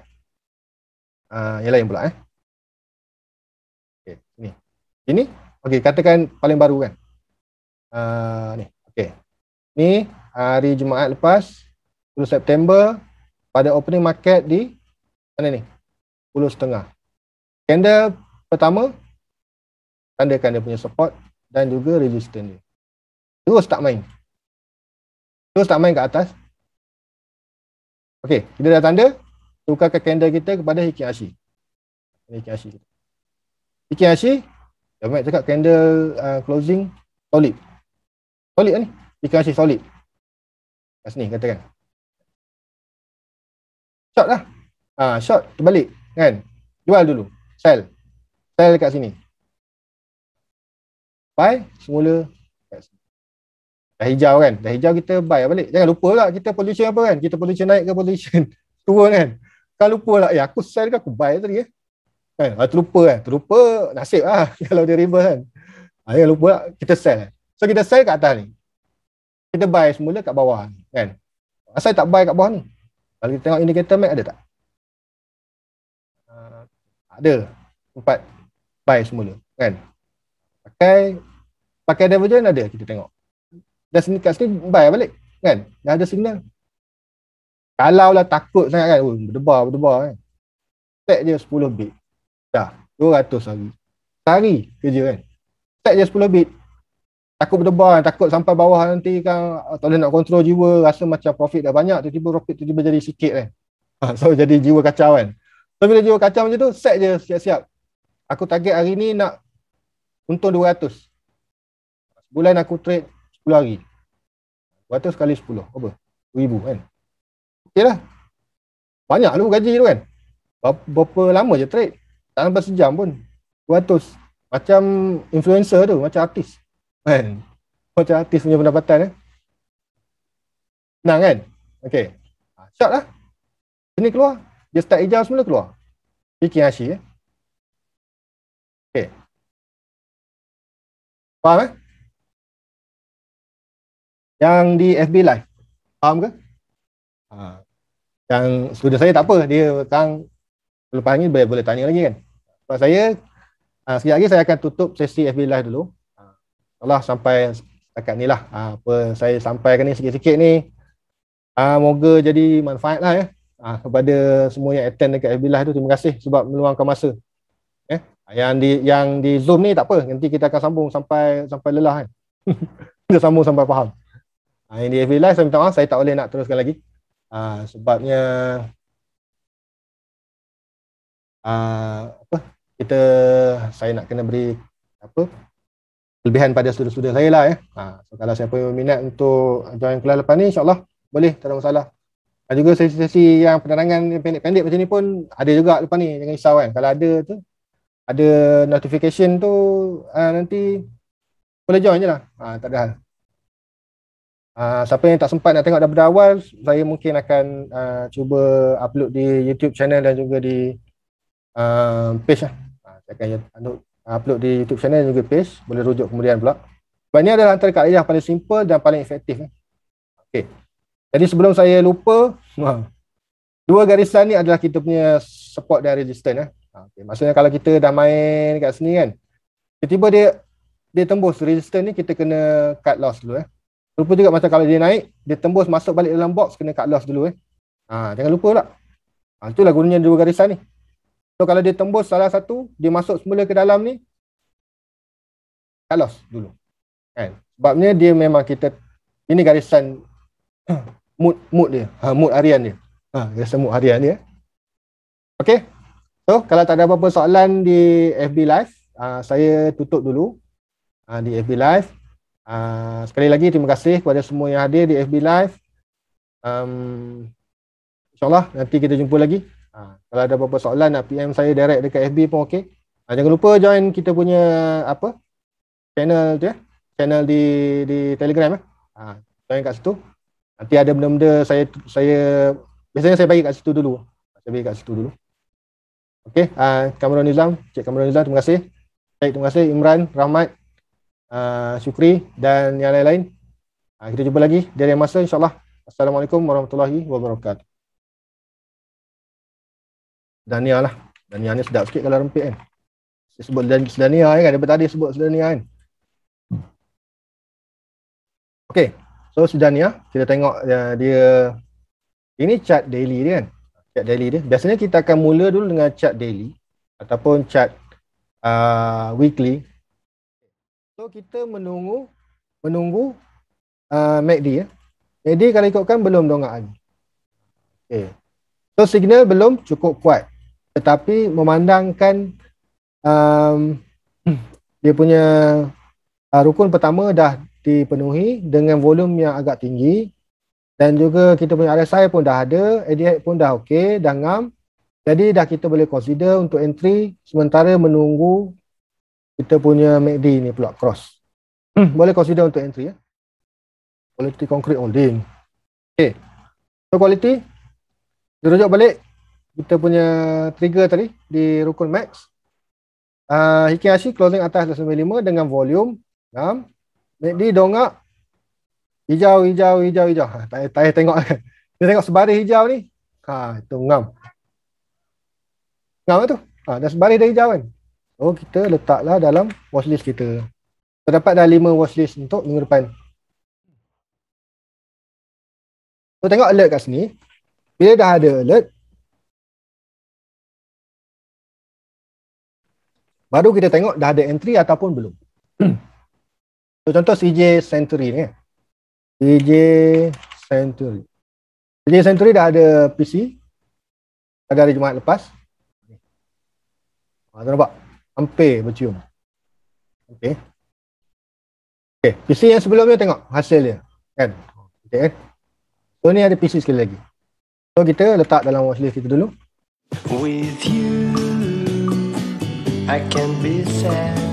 [SPEAKER 1] uh, yang lain pula eh. Okay, ini. Ini. Okay, katakan paling baru kan. Uh, ni. Okay. Ni hari Jumaat lepas 10 September pada opening market di mana ni? 10.30. Candle pertama tandakan dia punya support dan juga resistance dia. Terus tak main. Terus tak main kat atas. Okey, kita dah tanda. Tukar ke candle kita kepada Hikiashi. Hikiashi. Hikiashi. Dia main cakap candle uh, closing solid. Solid kan ni? Hikiashi solid. Kat sini katakan.
[SPEAKER 2] Shot lah. Ha, ah, shot terbalik kan. Jual dulu.
[SPEAKER 1] Sell. Sell kat sini buy semula dah hijau kan dah hijau kita buy lah balik jangan lupa lah kita pollution apa kan kita pollution naik ke pollution. turun kan kalau lupa lah eh aku sell ke aku buy tadi eh kan eh, terlupa kan terlupa nasib lah kalau dia reverse kan ayo eh, lupa lah, kita sell kan? so kita sell kat atas ni kita buy semula kat bawah ni kan asal tak buy kat bawah ni kalau kita tengok indicator mac ada tak uh, ada empat buy semula kan pakai pakai divergent ada kita tengok dah sini kat sini buy lah balik kan dah ada signal kalau lah takut sangat kan oh, berdebar berdebar kan set je 10 bit dah 200 hari sehari kerja kan set je 10 bit takut berdebar takut sampai bawah nanti kan ah, tak boleh nak kontrol jiwa rasa macam profit dah banyak tiba-tiba profit tiba-tiba jadi sikit kan ah, so jadi jiwa kacau kan so bila jiwa kacau macam tu set je siap-siap aku target hari ni nak Untung 200. bulan aku trade 10 hari. 200 kali 10. Apa? 1000 kan? Okey lah. Banyak lu gaji tu kan? Berapa lama je trade? Tak sampai sejam pun. 200. Macam influencer tu. Macam artis. Kan? Macam artis punya pendapatan eh. Senang kan? Okey. Ha, Shot lah. Sini keluar. Dia start hijau semula keluar. Fikir asyik eh.
[SPEAKER 2] Okey. Faham eh?
[SPEAKER 1] Yang di FB Live. Faham ke? Ha. Yang student saya tak apa. Dia sekarang lepas ni boleh, boleh tanya lagi kan. Sebab saya, ha, sekejap lagi saya akan tutup sesi FB Live dulu. Ha. Allah sampai setakat ni lah. Ha, apa saya sampaikan ni sikit-sikit ni. Ha, moga jadi manfaat lah ya. Ha, kepada semua yang attend dekat FB Live tu. Terima kasih sebab meluangkan masa. Yang di yang di Zoom ni tak apa, nanti kita akan sambung sampai sampai lelah kan. kita sambung sampai faham. Ah yang di FB saya minta maaf saya tak boleh nak teruskan lagi. Ah sebabnya ah apa? Kita saya nak kena beri apa? kelebihan pada saudara-saudara saya lah ya. Eh. Ha, so kalau siapa yang minat untuk join kelas lepas ni insyaAllah boleh tak ada masalah. Dan juga sesi-sesi yang penerangan pendek-pendek macam ni pun ada juga lepas ni. Jangan risau kan. Kalau ada tu ada notification tu uh, nanti boleh join je lah. Ha, tak ada hal. Ha, siapa yang tak sempat nak tengok daripada awal, saya mungkin akan uh, cuba upload di YouTube channel dan juga di uh, page lah. Ha, saya akan upload di YouTube channel dan juga page. Boleh rujuk kemudian pula. Sebab ini adalah antara kaedah paling simple dan paling efektif. Eh. Okay. Jadi sebelum saya lupa, dua garisan ni adalah kita punya support dan resistance. Eh. Ah, okay. Maksudnya kalau kita dah main kat sini kan, tiba-tiba dia dia tembus resistor ni kita kena cut loss dulu eh. Lupa juga macam kalau dia naik, dia tembus masuk balik dalam box kena cut loss dulu eh. Ha, jangan lupa pula. Ha, itulah gunanya dua garisan ni. So kalau dia tembus salah satu, dia masuk semula ke dalam ni cut loss dulu. Kan? Sebabnya dia memang kita ini garisan mood mood dia, ha, mood harian dia. Ha, garisan mood harian dia. Okey. So, kalau tak ada apa-apa soalan di FB Live, uh, saya tutup dulu uh, di FB Live. Uh, sekali lagi, terima kasih kepada semua yang hadir di FB Live. Um, InsyaAllah, nanti kita jumpa lagi. Uh, kalau ada apa-apa soalan, nak PM saya direct dekat FB pun okey. Uh, jangan lupa join kita punya apa channel tu ya. Channel di di Telegram ya. Uh, join kat situ. Nanti ada benda-benda saya saya biasanya saya bagi kat situ dulu. Saya bagi kat situ dulu. Okey, uh, Kamarul Nizam, Cik Kamarul Nizam, terima kasih. Baik, terima kasih Imran, Rahmat, uh, Syukri dan yang lain-lain. Uh, kita jumpa lagi dari masa insya-Allah. Assalamualaikum warahmatullahi wabarakatuh. Dania lah. Dania ni sedap sikit kalau rempit kan. Dia sebut dan Dania kan, daripada tadi sebut Dania kan. Okey. So Dania, kita tengok uh, dia ini chat daily dia kan. Chat daily dia. Biasanya kita akan mula dulu dengan chat daily ataupun chat uh, weekly. So kita menunggu menunggu uh, MACD ya. MACD kalau ikutkan belum dongak lagi. Okay. So signal belum cukup kuat. Tetapi memandangkan um, dia punya uh, rukun pertama dah dipenuhi dengan volume yang agak tinggi dan juga kita punya RSI pun dah ada, ADH pun dah okey, dah ngam. Jadi dah kita boleh consider untuk entry sementara menunggu kita punya MACD ni pula cross. Hmm. Boleh consider untuk entry ya. Quality concrete holding. Okey. So quality dirujuk balik kita punya trigger tadi di rukun max. Ah uh, Hikashi closing atas 95 dengan volume 6. MACD dongak Hijau, hijau, hijau, hijau. Ha, tak, tak tengok. Dia tengok sebaris hijau ni. Ha, itu ngam. Ngam tu. Ha, dah sebaris dah hijau kan. Oh, kita letaklah dalam watchlist kita. Terdapat dah lima watchlist untuk minggu depan. So, tengok alert kat sini.
[SPEAKER 2] Bila dah ada alert,
[SPEAKER 1] baru kita tengok dah ada entry ataupun belum. so, contoh CJ Century ni. Kan? DJ Century. DJ Century dah ada PC. Pada hari Jumaat lepas. Ha, ah, tu nampak? Hampir bercium. Okay. Okay, PC yang sebelum ni tengok hasil dia. Kan? Okay, eh? So ni ada PC sekali lagi. So kita letak dalam watchlist kita dulu. With you, I can be sad.